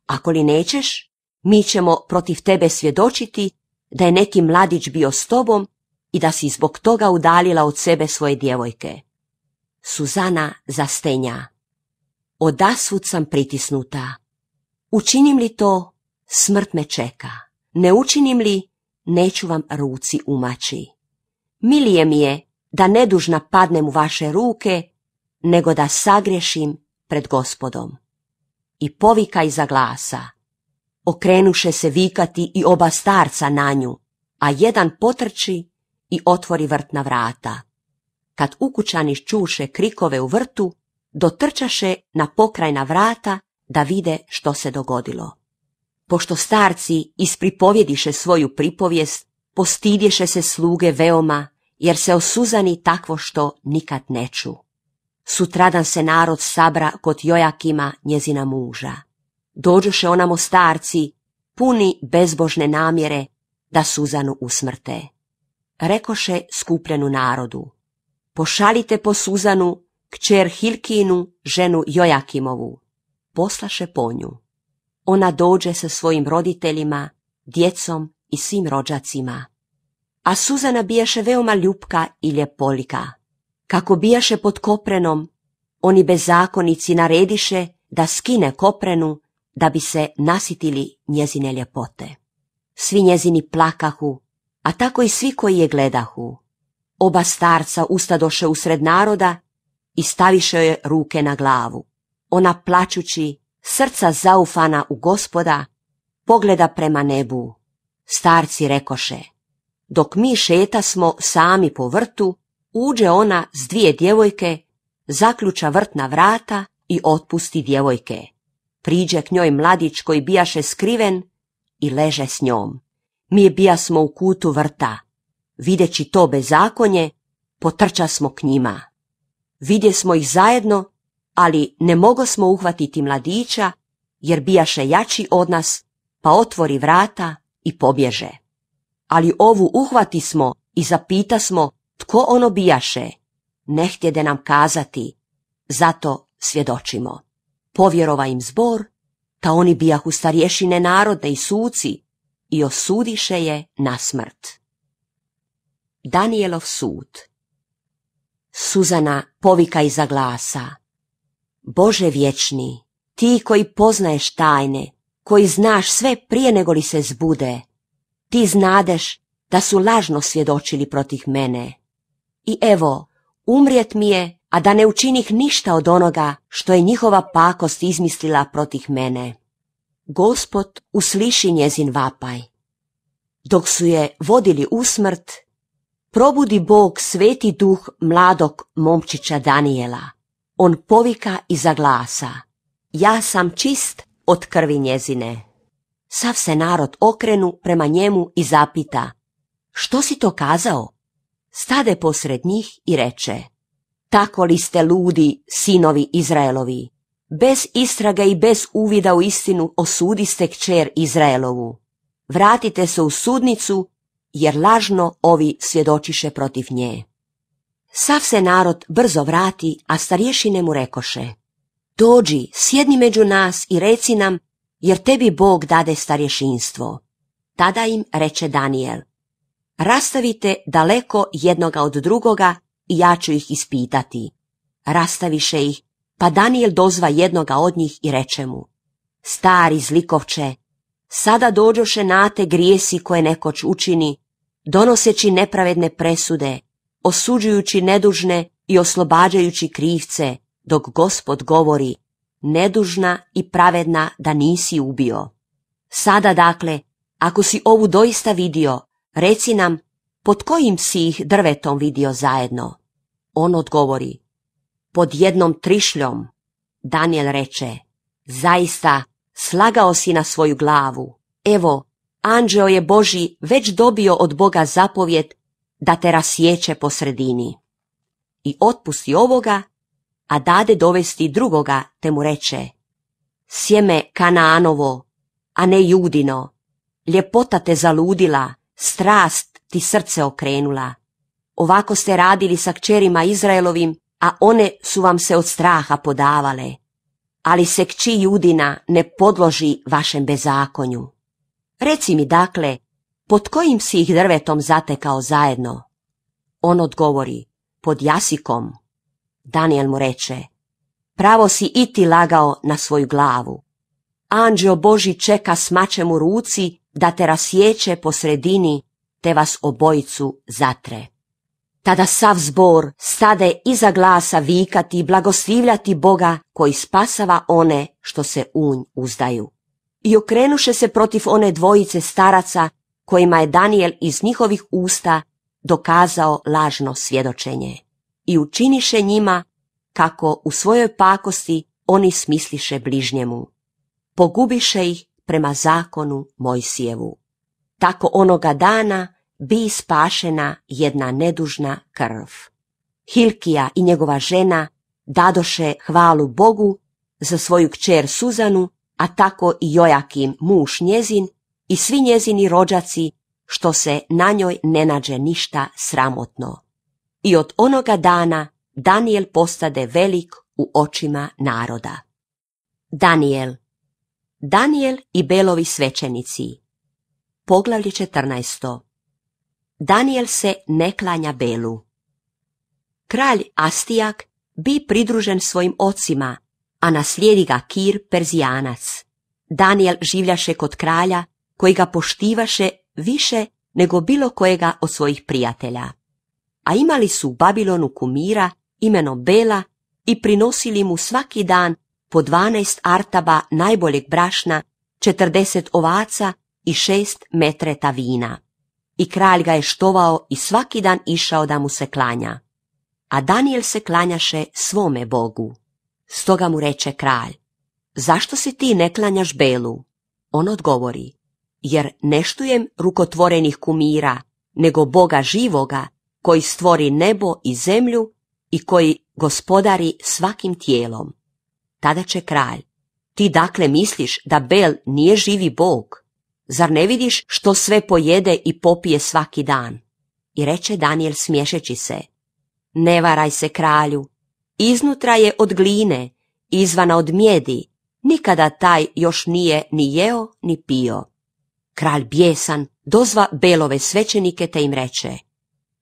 Ako li nećeš, mi ćemo protiv tebe svjedočiti da je neki mladić bio s tobom i da si zbog toga udalila od sebe svoje djevojke. Suzana zastenja. Odasvud sam pritisnuta. Učinim li to, smrt me čeka. Ne učinim li, neću vam ruci umaći. Milije mi je da nedužna padnem u vaše ruke, nego da sagrešim pred gospodom. I povika iza glasa. Okrenuše se vikati i oba starca na nju, a jedan potrči i otvori vrtna vrata. Kad ukućani čuše krikove u vrtu, dotrčaše na pokrajna vrata da vide što se dogodilo. Pošto starci ispripovjediše svoju pripovijest, postidješe se sluge veoma, jer se osuzani takvo što nikad ne Sutradan se narod sabra kod Jojakima njezina muža. Dođuše onamo starci, puni bezbožne namjere, da Suzanu usmrte. Rekoše skupljenu narodu, pošalite po Suzanu, kćer Hilkinu, ženu Jojakimovu. Poslaše po nju. Ona dođe sa svojim roditeljima, djecom i svim rođacima. A Suzana biješe veoma ljupka i ljepolika kako bijaše pod koprenom, oni bezakonici narediše da skine koprenu, da bi se nasitili njezine ljepote. Svi njezini plakahu, a tako i svi koji je gledahu. Oba starca ustadoše usred naroda i staviše joj ruke na glavu. Ona plačući, srca zaufana u gospoda, pogleda prema nebu. Starci rekoše, dok mi šeta smo sami po vrtu, uđe ona s dvije djevojke, zaključa vrtna vrata i otpusti djevojke. Priđe k njoj mladić koji bijaše skriven i leže s njom. Mi bija smo u kutu vrta. Videći to bezakonje, potrča smo k njima. Vidje smo ih zajedno, ali ne mogo smo uhvatiti mladića, jer bijaše jači od nas, pa otvori vrata i pobježe. Ali ovu uhvati smo i zapita smo tko ono bijaše, ne htjede nam kazati, zato svjedočimo. Povjerova im zbor, ta oni bijahu starješine narodne i suci i osudiše je na smrt. Danielov sud Suzana povika iza glasa. Bože vječni, ti koji poznaješ tajne, koji znaš sve prije nego li se zbude, ti znadeš da su lažno svjedočili protiv mene i evo, umrijet mi je, a da ne učinih ništa od onoga što je njihova pakost izmislila protiv mene. Gospod usliši njezin vapaj. Dok su je vodili u smrt, probudi Bog sveti duh mladog momčića Danijela. On povika i zaglasa, Ja sam čist od krvi njezine. Sav se narod okrenu prema njemu i zapita. Što si to kazao? stade posred njih i reče Tako li ste ludi, sinovi Izraelovi? Bez istrage i bez uvida u istinu osudiste kćer Izraelovu. Vratite se u sudnicu, jer lažno ovi svjedočiše protiv nje. Sav se narod brzo vrati, a starješine mu rekoše, dođi, sjedni među nas i reci nam, jer tebi Bog dade starješinstvo. Tada im reče Daniel, Rastavite daleko jednoga od drugoga i ja ću ih ispitati. Rastaviše ih, pa Daniel dozva jednoga od njih i reče mu, Stari zlikovče, sada dođoše na grijesi koje nekoć učini, donoseći nepravedne presude, osuđujući nedužne i oslobađajući krivce, dok gospod govori, nedužna i pravedna da nisi ubio. Sada dakle, ako si ovu doista vidio, Reci nam, pod kojim si ih drvetom vidio zajedno? On odgovori, pod jednom trišljom. Daniel reče, zaista, slagao si na svoju glavu. Evo, anđeo je Boži već dobio od Boga zapovjet da te rasjeće po sredini. I otpusti ovoga, a dade dovesti drugoga, te mu reče, sjeme kananovo, a ne judino, ljepota te zaludila, Strast ti srce okrenula. Ovako ste radili sa kćerima Izraelovim, a one su vam se od straha podavale. Ali se kći Judina ne podloži vašem bezakonju. Reci mi dakle, pod kojim si ih drvetom zatekao zajedno? On odgovori, pod jasikom. Daniel mu reče, pravo si i ti lagao na svoju glavu. Anđeo Boži čeka s mačem u ruci da te rasjeće po sredini te vas obojicu zatre. Tada sav zbor stade iza glasa vikati i blagoslivljati Boga koji spasava one što se unj uzdaju. I okrenuše se protiv one dvojice staraca kojima je Daniel iz njihovih usta dokazao lažno svjedočenje. I učiniše njima kako u svojoj pakosti oni smisliše bližnjemu pogubiše ih prema zakonu Mojsijevu. Tako onoga dana bi spašena jedna nedužna krv. Hilkija i njegova žena dadoše hvalu Bogu za svoju kćer Suzanu, a tako i Jojakim muš njezin i svi njezini rođaci, što se na njoj ne nađe ništa sramotno. I od onoga dana Daniel postade velik u očima naroda. Daniel, Daniel i Belovi svećenici Poglavlje 14. Daniel se ne klanja Belu. Kralj Astijak bi pridružen svojim ocima, a naslijedi ga Kir Perzijanac. Daniel življaše kod kralja, koji ga poštivaše više nego bilo kojega od svojih prijatelja. A imali su u Babilonu kumira imeno Bela i prinosili mu svaki dan po dvanaest artaba najboljeg brašna, četrdeset ovaca i šest metreta vina. I kralj ga je štovao i svaki dan išao da mu se klanja. A Daniel se klanjaše svome Bogu. Stoga mu reče kralj, zašto si ti ne klanjaš Belu? On odgovori, jer ne štujem rukotvorenih kumira, nego Boga živoga, koji stvori nebo i zemlju i koji gospodari svakim tijelom tada će kralj. Ti dakle misliš da Bel nije živi bog? Zar ne vidiš što sve pojede i popije svaki dan? I reče Daniel smješeći se. Ne varaj se kralju. Iznutra je od gline, izvana od mjedi. Nikada taj još nije ni jeo ni pio. Kralj bijesan dozva Belove svećenike te im reče.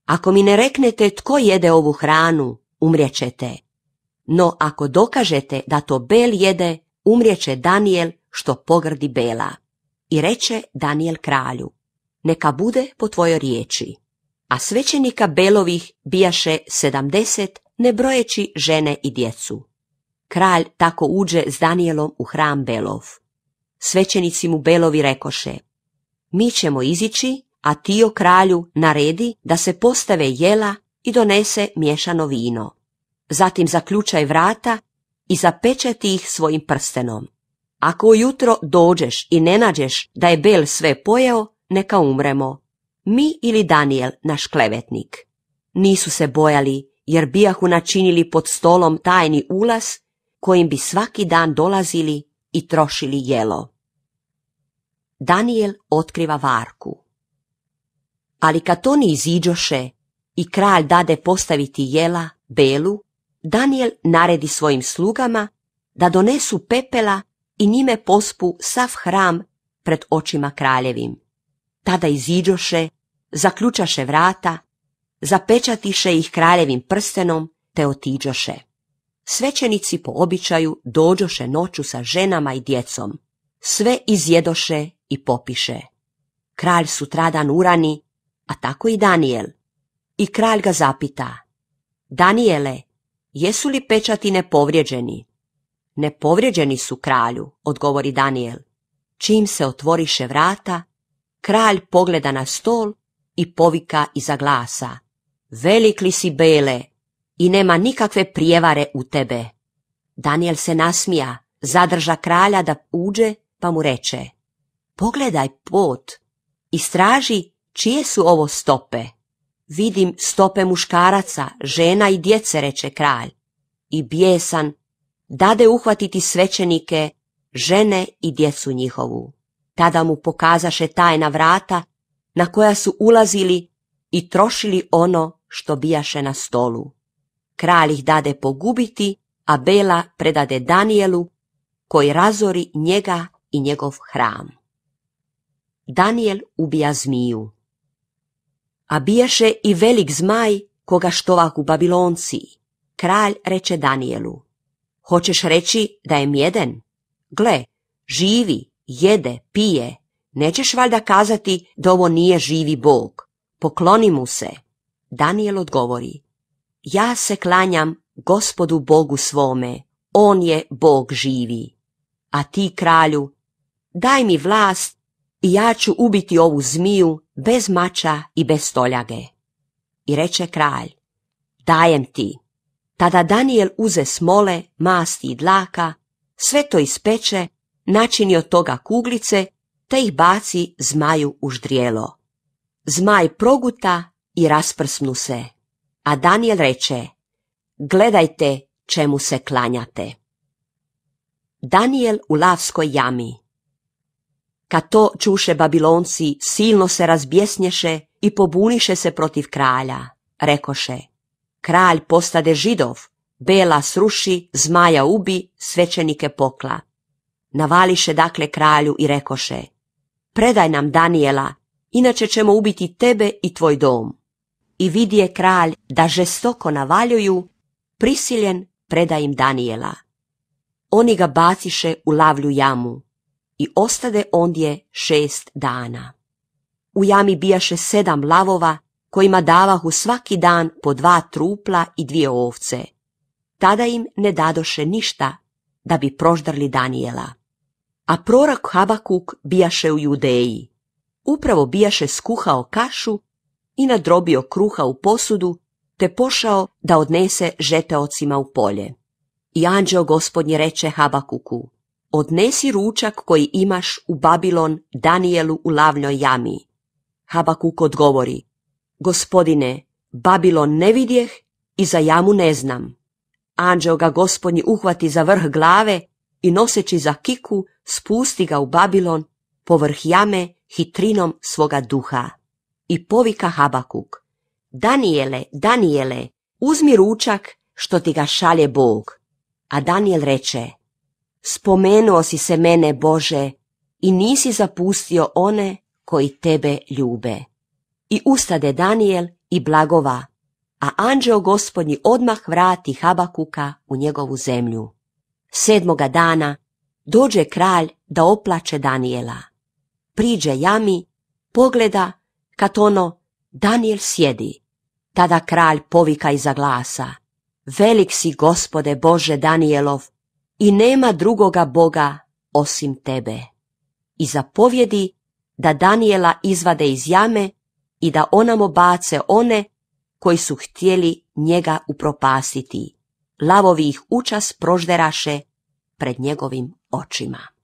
Ako mi ne reknete tko jede ovu hranu, umrijećete. No ako dokažete da to Bel jede, umrijeće Daniel što pogrdi Bela. I reče Daniel kralju, neka bude po tvojoj riječi. A svećenika Belovih bijaše sedamdeset, ne brojeći žene i djecu. Kralj tako uđe s Danielom u hram Belov. Svećenici mu Belovi rekoše, mi ćemo izići, a ti o kralju naredi da se postave jela i donese miješano vino. Zatim zaključaj vrata i zapečeti ih svojim prstenom. Ako ujutro dođeš i ne nađeš da je Bel sve pojeo, neka umremo. Mi ili Daniel, naš klevetnik. Nisu se bojali, jer bijahu načinili pod stolom tajni ulaz kojim bi svaki dan dolazili i trošili jelo. Daniel otkriva varku. Ali kad oni iziđoše i kralj dade postaviti jela Belu, Daniel naredi svojim slugama da donesu pepela i njime pospu sav hram pred očima kraljevim. Tada iziđoše, zaključaše vrata, zapečatiše ih kraljevim prstenom te otiđoše. Svećenici po običaju dođoše noću sa ženama i djecom. Sve izjedoše i popiše. Kralj sutradan urani, a tako i Daniel. I kralj ga zapita. Daniele, Jesu li pečati nepovrijeđeni? Nepovrijeđeni su kralju, odgovori Daniel. Čim se otvoriše vrata, kralj pogleda na stol i povika iza glasa. Velik li si bele i nema nikakve prijevare u tebe. Daniel se nasmija, zadrža kralja da uđe pa mu reče. Pogledaj pot, straži čije su ovo stope. Vidim stope muškaraca, žena i djece, reče kralj. I bijesan, dade uhvatiti svećenike, žene i djecu njihovu. Tada mu pokazaše tajna vrata na koja su ulazili i trošili ono što bijaše na stolu. Kralj ih dade pogubiti, a Bela predade Danielu, koji razori njega i njegov hram. Daniel ubija zmiju. A bijaše i velik zmaj koga štovak u Babilonci. Kralj reče Danielu Hoćeš reći da je mjeden? Gle, živi, jede, pije. Nećeš valjda kazati da ovo nije živi bog. Pokloni mu se. Daniel odgovori. Ja se klanjam gospodu bogu svome. On je bog živi. A ti kralju, daj mi vlast i ja ću ubiti ovu zmiju bez mača i bez stoljage. I reče kralj, dajem ti. Tada Daniel uze smole, masti i dlaka, sve to ispeče, načini od toga kuglice, te ih baci zmaju u ždrijelo. Zmaj proguta i rasprsnu se, a Daniel reče, gledajte čemu se klanjate. Daniel u lavskoj jami kad to čuše babilonci, silno se razbjesnješe i pobuniše se protiv kralja. Rekoše, kralj postade židov, bela sruši, zmaja ubi, svećenike pokla. Navališe dakle kralju i rekoše, predaj nam Danijela, inače ćemo ubiti tebe i tvoj dom. I vidi je kralj da žestoko navaljuju, prisiljen predaj im Danijela. Oni ga baciše u lavlju jamu, i ostade ondje šest dana. U jami bijaše sedam lavova, kojima davahu svaki dan po dva trupla i dvije ovce. Tada im ne dadoše ništa, da bi proždarli Danijela. A prorak Habakuk bijaše u Judeji. Upravo bijaše skuhao kašu i nadrobio kruha u posudu, te pošao da odnese žeteocima u polje. I anđeo gospodnje reče Habakuku, odnesi ručak koji imaš u Babilon Danielu u lavnoj jami. Habakuk odgovori, gospodine, Babilon ne vidjeh i za jamu ne znam. Anđeo ga gospodnji uhvati za vrh glave i noseći za kiku spusti ga u Babilon povrh jame hitrinom svoga duha. I povika Habakuk, Danijele, Danijele, uzmi ručak što ti ga šalje Bog. A Daniel reče, spomenuo si se mene, Bože, i nisi zapustio one koji tebe ljube. I ustade Daniel i blagova, a anđeo gospodnji odmah vrati Habakuka u njegovu zemlju. Sedmoga dana dođe kralj da oplače Daniela. Priđe jami, pogleda kad ono Daniel sjedi. Tada kralj povika iza glasa. Velik si gospode Bože Danielov, i nema drugoga Boga osim tebe. I zapovjedi da Daniela izvade iz jame i da onamo bace one koji su htjeli njega upropasiti. Lavovi ih učas prožderaše pred njegovim očima.